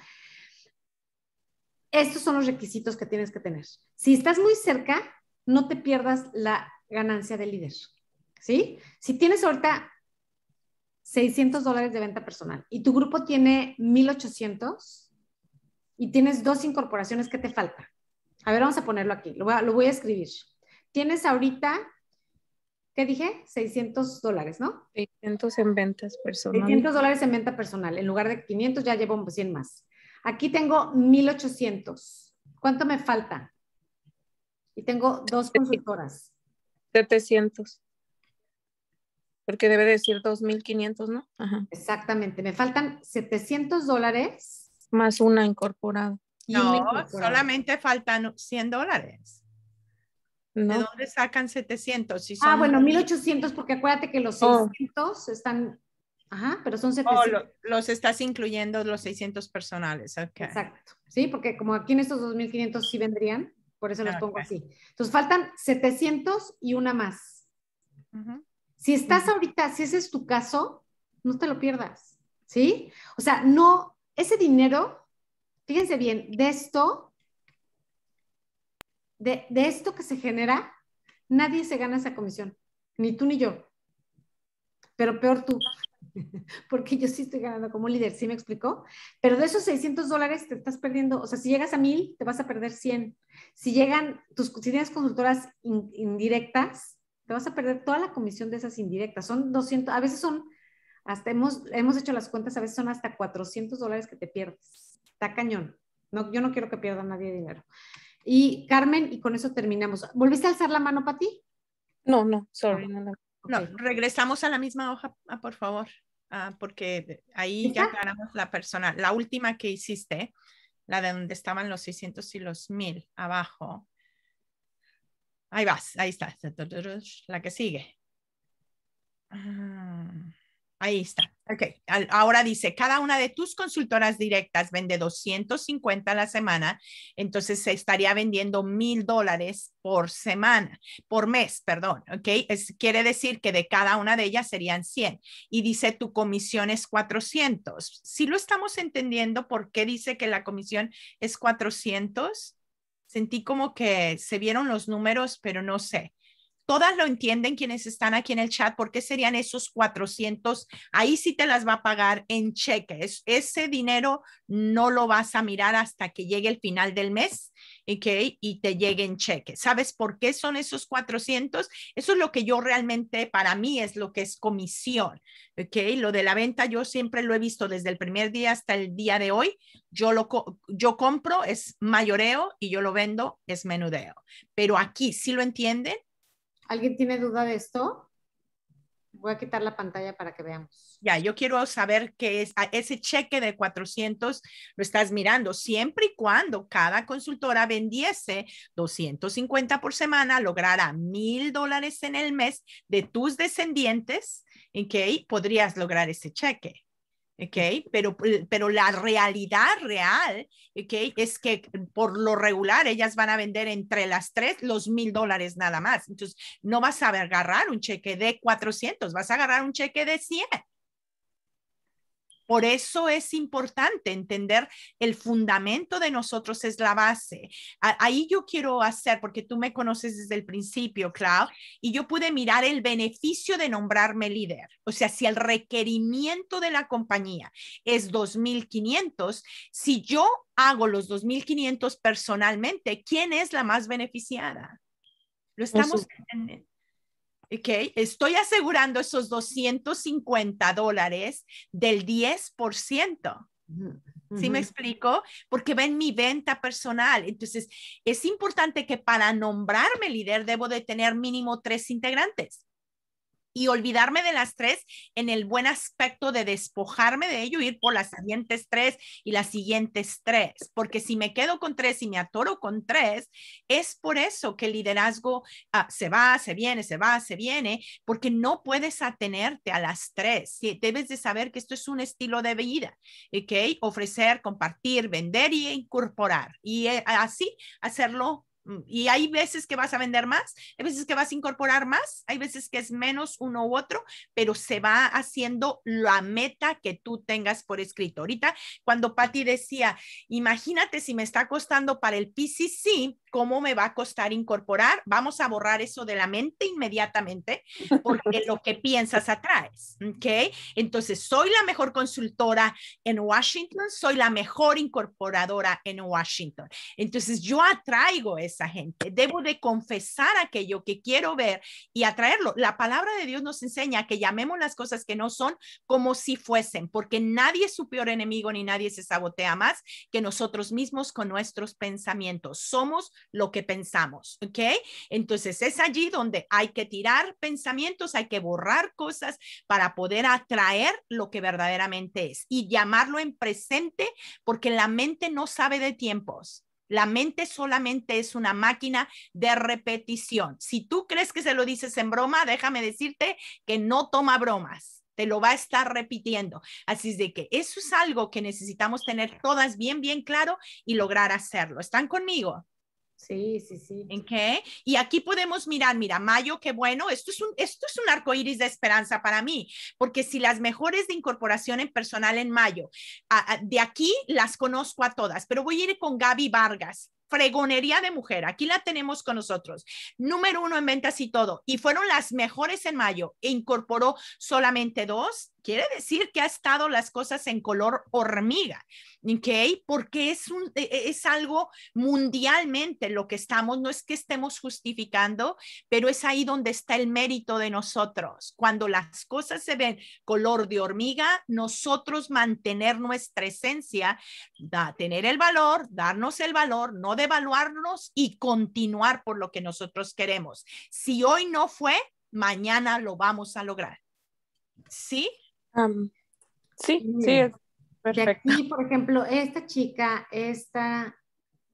estos son los requisitos que tienes que tener. Si estás muy cerca, no te pierdas la ganancia del líder. ¿sí? Si tienes ahorita 600 dólares de venta personal y tu grupo tiene 1800 y tienes dos incorporaciones ¿qué te falta? A ver, vamos a ponerlo aquí, lo voy a, lo voy a escribir. Tienes ahorita, ¿qué dije? 600 dólares, ¿no? 600 en ventas personales. 600 dólares en venta personal. En lugar de 500 ya llevo 100 más. Aquí tengo 1800. ¿Cuánto me falta? Y tengo dos consultoras. 700. Porque debe decir 2.500, ¿no? Ajá. Exactamente, me faltan 700 dólares. Más una incorporada. No, solamente faltan 100 dólares. ¿De dónde sacan 700? ah, bueno, 1800, porque acuérdate que los 600 están. Ajá, pero son 700. Oh, los estás incluyendo los 600 personales, ok. Exacto. Sí, porque como aquí en estos 2500 sí vendrían, por eso los pongo así. Entonces faltan 700 y una más. Ajá. Si estás ahorita, si ese es tu caso, no te lo pierdas, ¿sí? O sea, no, ese dinero, fíjense bien, de esto, de, esto que se genera, nadie se gana esa comisión, ni tú ni yo, pero peor tú, porque yo sí estoy ganando como líder, ¿sí me explicó? Pero de esos 600 dólares te estás perdiendo, o sea, si llegas a 1000, te vas a perder 100. Si llegan, tus, si consultoras indirectas, te vas a perder toda la comisión de esas indirectas. Son 200, a veces son, hasta hemos, hemos hecho las cuentas, a veces son hasta 400 dólares que te pierdes. Está cañón. No, yo no quiero que pierda nadie dinero. Y Carmen, y con eso terminamos. ¿Volviste a alzar la mano para ti? No, no, sorry. No, regresamos a la misma hoja, ah, por favor, ah, porque ahí ya ganamos la persona. La última que hiciste, la de donde estaban los 600 y los 1000 abajo, Ahí vas, ahí está. La que sigue. Ah, ahí está. Ahora dice, cada una de tus consultoras directas vende 250 a la semana, entonces se estaría vendiendo mil dólares por semana, por mes, perdón. Ok. quiere decir que de cada una de ellas serían 100. Y dice, tu comisión es 400. Si lo estamos entendiendo, ¿por qué dice que la comisión es 400? sentí como que se vieron los números, pero no sé. Todas lo entienden quienes están aquí en el chat, porque serían esos 400? Ahí sí te las va a pagar en cheques. Ese dinero no lo vas a mirar hasta que llegue el final del mes okay, y te llegue en cheques. ¿Sabes por qué son esos 400? Eso es lo que yo realmente, para mí, es lo que es comisión. Okay. Lo de la venta yo siempre lo he visto desde el primer día hasta el día de hoy. Yo, lo, yo compro, es mayoreo y yo lo vendo, es menudeo. Pero aquí sí lo entienden ¿Alguien tiene duda de esto? Voy a quitar la pantalla para que veamos. Ya, yo quiero saber qué es ese cheque de 400, lo estás mirando, siempre y cuando cada consultora vendiese 250 por semana, lograra mil dólares en el mes de tus descendientes, ¿en qué podrías lograr ese cheque? Okay, Pero, eh, pero la realidad real, okay, Es que por lo regular ellas van a vender entre las tres los mil dólares nada más. Entonces, no vas a agarrar un cheque de 400, vas a agarrar un cheque de 100. Por eso es importante entender el fundamento de nosotros es la base. Ahí yo quiero hacer, porque tú me conoces desde el principio, Clau, y yo pude mirar el beneficio de nombrarme líder. O sea, si el requerimiento de la compañía es 2.500, si yo hago los 2.500 personalmente, ¿quién es la más beneficiada? Lo estamos entendiendo. Okay. Estoy asegurando esos 250 dólares del 10%. ¿Sí me explico? Porque ven mi venta personal. Entonces, es importante que para nombrarme líder debo de tener mínimo tres integrantes y olvidarme de las tres en el buen aspecto de despojarme de ello, ir por las siguientes tres y las siguientes tres, porque si me quedo con tres y me atoro con tres, es por eso que el liderazgo ah, se va, se viene, se va, se viene, porque no puedes atenerte a las tres. Debes de saber que esto es un estilo de vida, ¿ok? Ofrecer, compartir, vender y incorporar y eh, así hacerlo Mm, y hay veces que vas a vender más, hay veces que vas a incorporar más, hay veces que es menos uno u otro, pero se va haciendo la meta que tú tengas por escrito. Ahorita, cuando Patti decía, imagínate si me está costando para el PCC, ¿cómo me va a costar incorporar? Vamos a borrar eso de la mente inmediatamente, porque lo que piensas atraes, okay Entonces, soy la mejor consultora en Washington, soy la mejor incorporadora en Washington. Entonces, yo atraigo eso esa gente. Debo de confesar aquello que quiero ver y atraerlo. La palabra de Dios nos enseña que llamemos las cosas que no son como si fuesen, porque nadie es su peor enemigo ni nadie se sabotea más que nosotros mismos con nuestros pensamientos. Somos lo que pensamos, ¿ok? Entonces es allí donde hay que tirar pensamientos, hay que borrar cosas para poder atraer lo que verdaderamente es y llamarlo en presente porque la mente no sabe de tiempos. La mente solamente es una máquina de repetición. Si tú crees que se lo dices en broma, déjame decirte que no toma bromas te lo va a estar repitiendo. Así es de que eso es algo que necesitamos tener todas bien, bien claro y lograr hacerlo. ¿Están conmigo? Sí, sí, sí. ¿En qué? Y aquí podemos mirar, mira, mayo, qué bueno, esto es un, esto es un arco de esperanza para mí, porque si las mejores de incorporación en personal en mayo, de aquí las conozco a todas, pero voy a ir con Gaby Vargas fregonería de mujer. Aquí la tenemos con nosotros. Número uno en ventas y todo. Y fueron las mejores en mayo. E incorporó solamente dos. Quiere decir que ha estado las cosas en color hormiga, ¿ok? Porque es, un, e, e, es algo mundialmente lo que estamos, no es que estemos justificando, pero es ahí donde está el mérito de nosotros. Cuando las cosas se ven color de hormiga, nosotros mantener nuestra esencia, tener el valor, darnos el valor, no devaluarnos y continuar por lo que nosotros queremos. Si hoy no fue, mañana lo vamos a lograr. ¿Sí? sí, sí. Perfecto. aquí, por ejemplo, esta chica, esta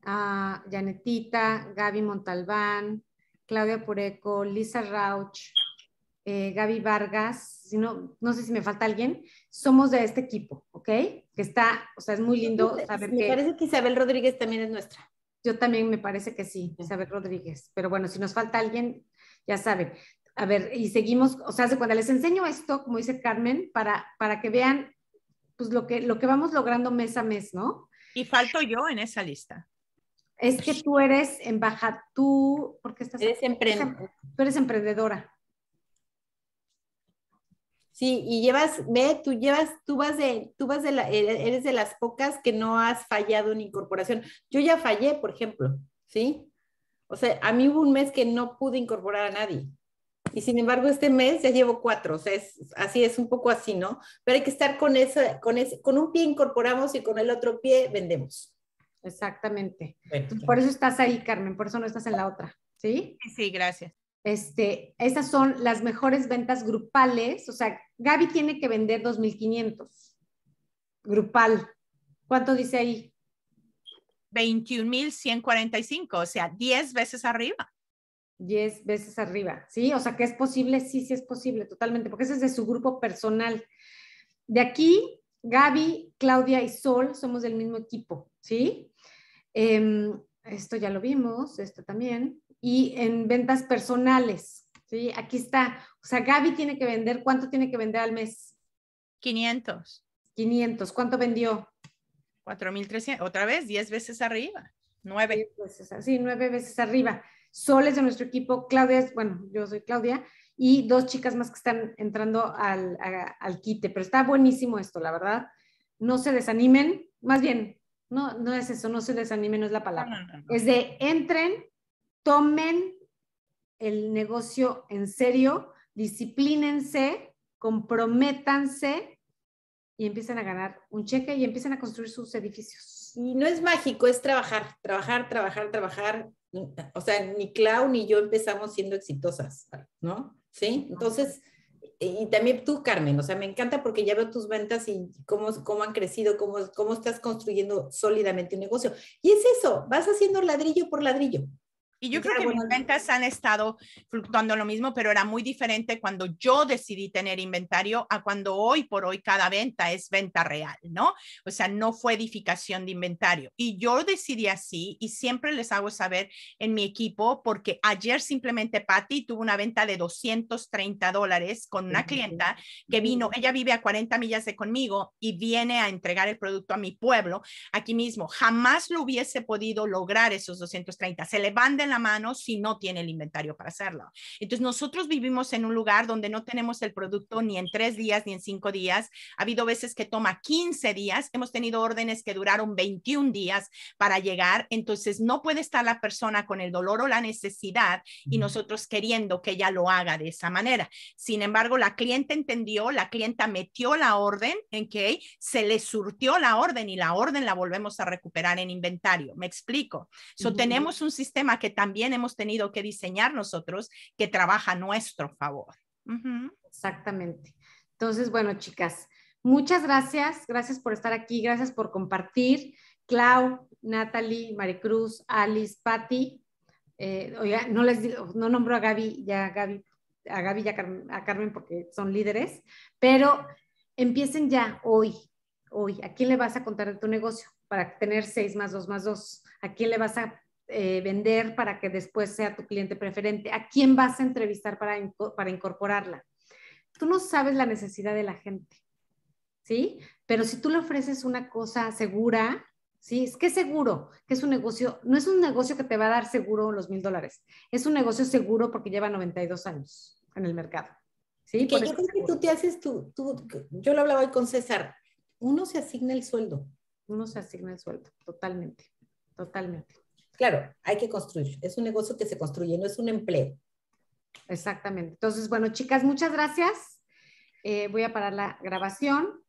ah, Janetita, Gaby Montalbán, Claudia Pureco, Lisa Rauch, eh, Gaby Vargas, si no, no sé si me falta alguien, somos de este equipo, ¿ok? Que está, o sea, es muy lindo saber que... Me parece que Isabel Rodríguez también es nuestra. Yo también me parece que sí, Isabel Rodríguez. Pero bueno, si nos falta alguien, ya saben. A ver, y seguimos, o sea, cuando les enseño esto, como dice Carmen, para, para que vean pues lo que, lo que vamos logrando mes a mes, ¿no? Y falto yo en esa lista. Es que tú eres baja tú, porque estás... Eres emprendedora. Tú eres emprendedora. Sí, y llevas, ve, tú llevas, tú vas de, tú vas de e-, e-, eres de las pocas que no has fallado en incorporación. Yo ya fallé, por ejemplo, ¿sí? O sea, a mí hubo un mes que no pude incorporar a nadie. Y sin embargo, este mes ya llevo cuatro, o sea, es, así es un poco así, ¿no? Pero hay que estar con eso, con ese, con un pie incorporamos y con el otro pie vendemos. Exactamente. por eso estás ahí, Carmen, por eso no estás en la otra, ¿sí? Sí, sí, gracias. Este, estas son las mejores ventas grupales. O sea, Gaby tiene que vender 2.500 grupal. ¿Cuánto dice ahí? 21.145, o sea, 10 veces arriba. 10 veces arriba, ¿sí? O sea, que es posible, sí, sí es posible, totalmente, porque ese es de su grupo personal. De aquí, Gaby, Claudia y Sol somos del mismo equipo, ¿sí? Em, esto ya lo vimos, esto también y en ventas personales. ¿sí? Aquí está. O sea, Gaby tiene que vender, ¿cuánto tiene que vender al mes? 500. 500. ¿Cuánto vendió? 4.300. Otra vez, 10 veces arriba. 9. sí, 9 pues, veces arriba. Soles de nuestro equipo, Claudia, es, bueno, yo soy Claudia, y dos chicas más que están entrando al, quite. Pero está buenísimo esto, la verdad. No se desanimen, más bien, no, no es eso, no se desanimen, no es la palabra. Es de entren, tomen el negocio en serio, disciplínense, comprométanse y empiecen a ganar un cheque y empiecen a construir sus edificios. Y no es mágico, es trabajar, trabajar, trabajar, trabajar. O sea, ni Clau ni yo empezamos siendo exitosas, ¿no? Sí, entonces, y también tú, Carmen, o sea, me encanta porque ya veo tus ventas y cómo, han crecido, cómo, cómo estás construyendo sólidamente un negocio. Y es eso, vas haciendo ladrillo por ladrillo, y yo creo que mis ventas han estado fluctuando lo mismo, pero era muy diferente cuando yo decidí tener inventario a cuando hoy por hoy cada venta es venta real, ¿no? O sea, no fue edificación de inventario. Y yo decidí así y siempre les hago saber en mi equipo porque ayer simplemente Patty tuvo una venta de 230 dólares con una clienta que vino, ella vive a 40 millas de conmigo y viene a entregar el producto a mi pueblo aquí mismo. Jamás lo hubiese podido lograr esos 230. Se le a mano si no tiene el inventario para hacerlo. Entonces, nosotros vivimos en un lugar donde no tenemos el producto ni en tres días ni en cinco días. Ha habido veces que toma 15 días. Hemos tenido órdenes que duraron 21 días para llegar. Entonces, no puede estar la persona con el dolor o la necesidad y nosotros queriendo que ella lo haga de esa manera. Sin embargo, la cliente entendió, la clienta metió la orden, en que se le surtió la orden y la orden la volvemos a recuperar en inventario. Me explico. So, Tenemos un sistema que también hemos tenido que diseñar nosotros que trabaja a nuestro favor. Exactamente. Entonces, bueno, chicas, muchas gracias. Gracias por estar aquí. Gracias por compartir. Clau, Natalie, Maricruz, Alice, Patti. Eh, no les digo, no nombro a Gaby, ya Gaby, a Gaby y a, Carmen porque son líderes, pero empiecen ya hoy, hoy. ¿A quién le vas a contar tu negocio? Para tener seis más dos más dos. ¿A quién le vas a eh, vender para que después sea tu cliente preferente? ¿A quién vas a entrevistar para, para incorporarla? Tú no sabes la necesidad de la gente, ¿sí? Pero si tú le ofreces una cosa segura, ¿sí? Es que seguro, que es un negocio, no es un negocio que te va a dar seguro los mil dólares, es un negocio seguro porque lleva 92 años en el mercado. Sí, que yo tú te haces tú, yo lo hablaba hoy con César, uno se asigna el sueldo. Uno se asigna el sueldo, totalmente, totalmente. Claro, hay que construir. Es un negocio que se construye, no es un empleo. Exactamente. Entonces, bueno, chicas, muchas gracias. Eh, voy a parar la grabación.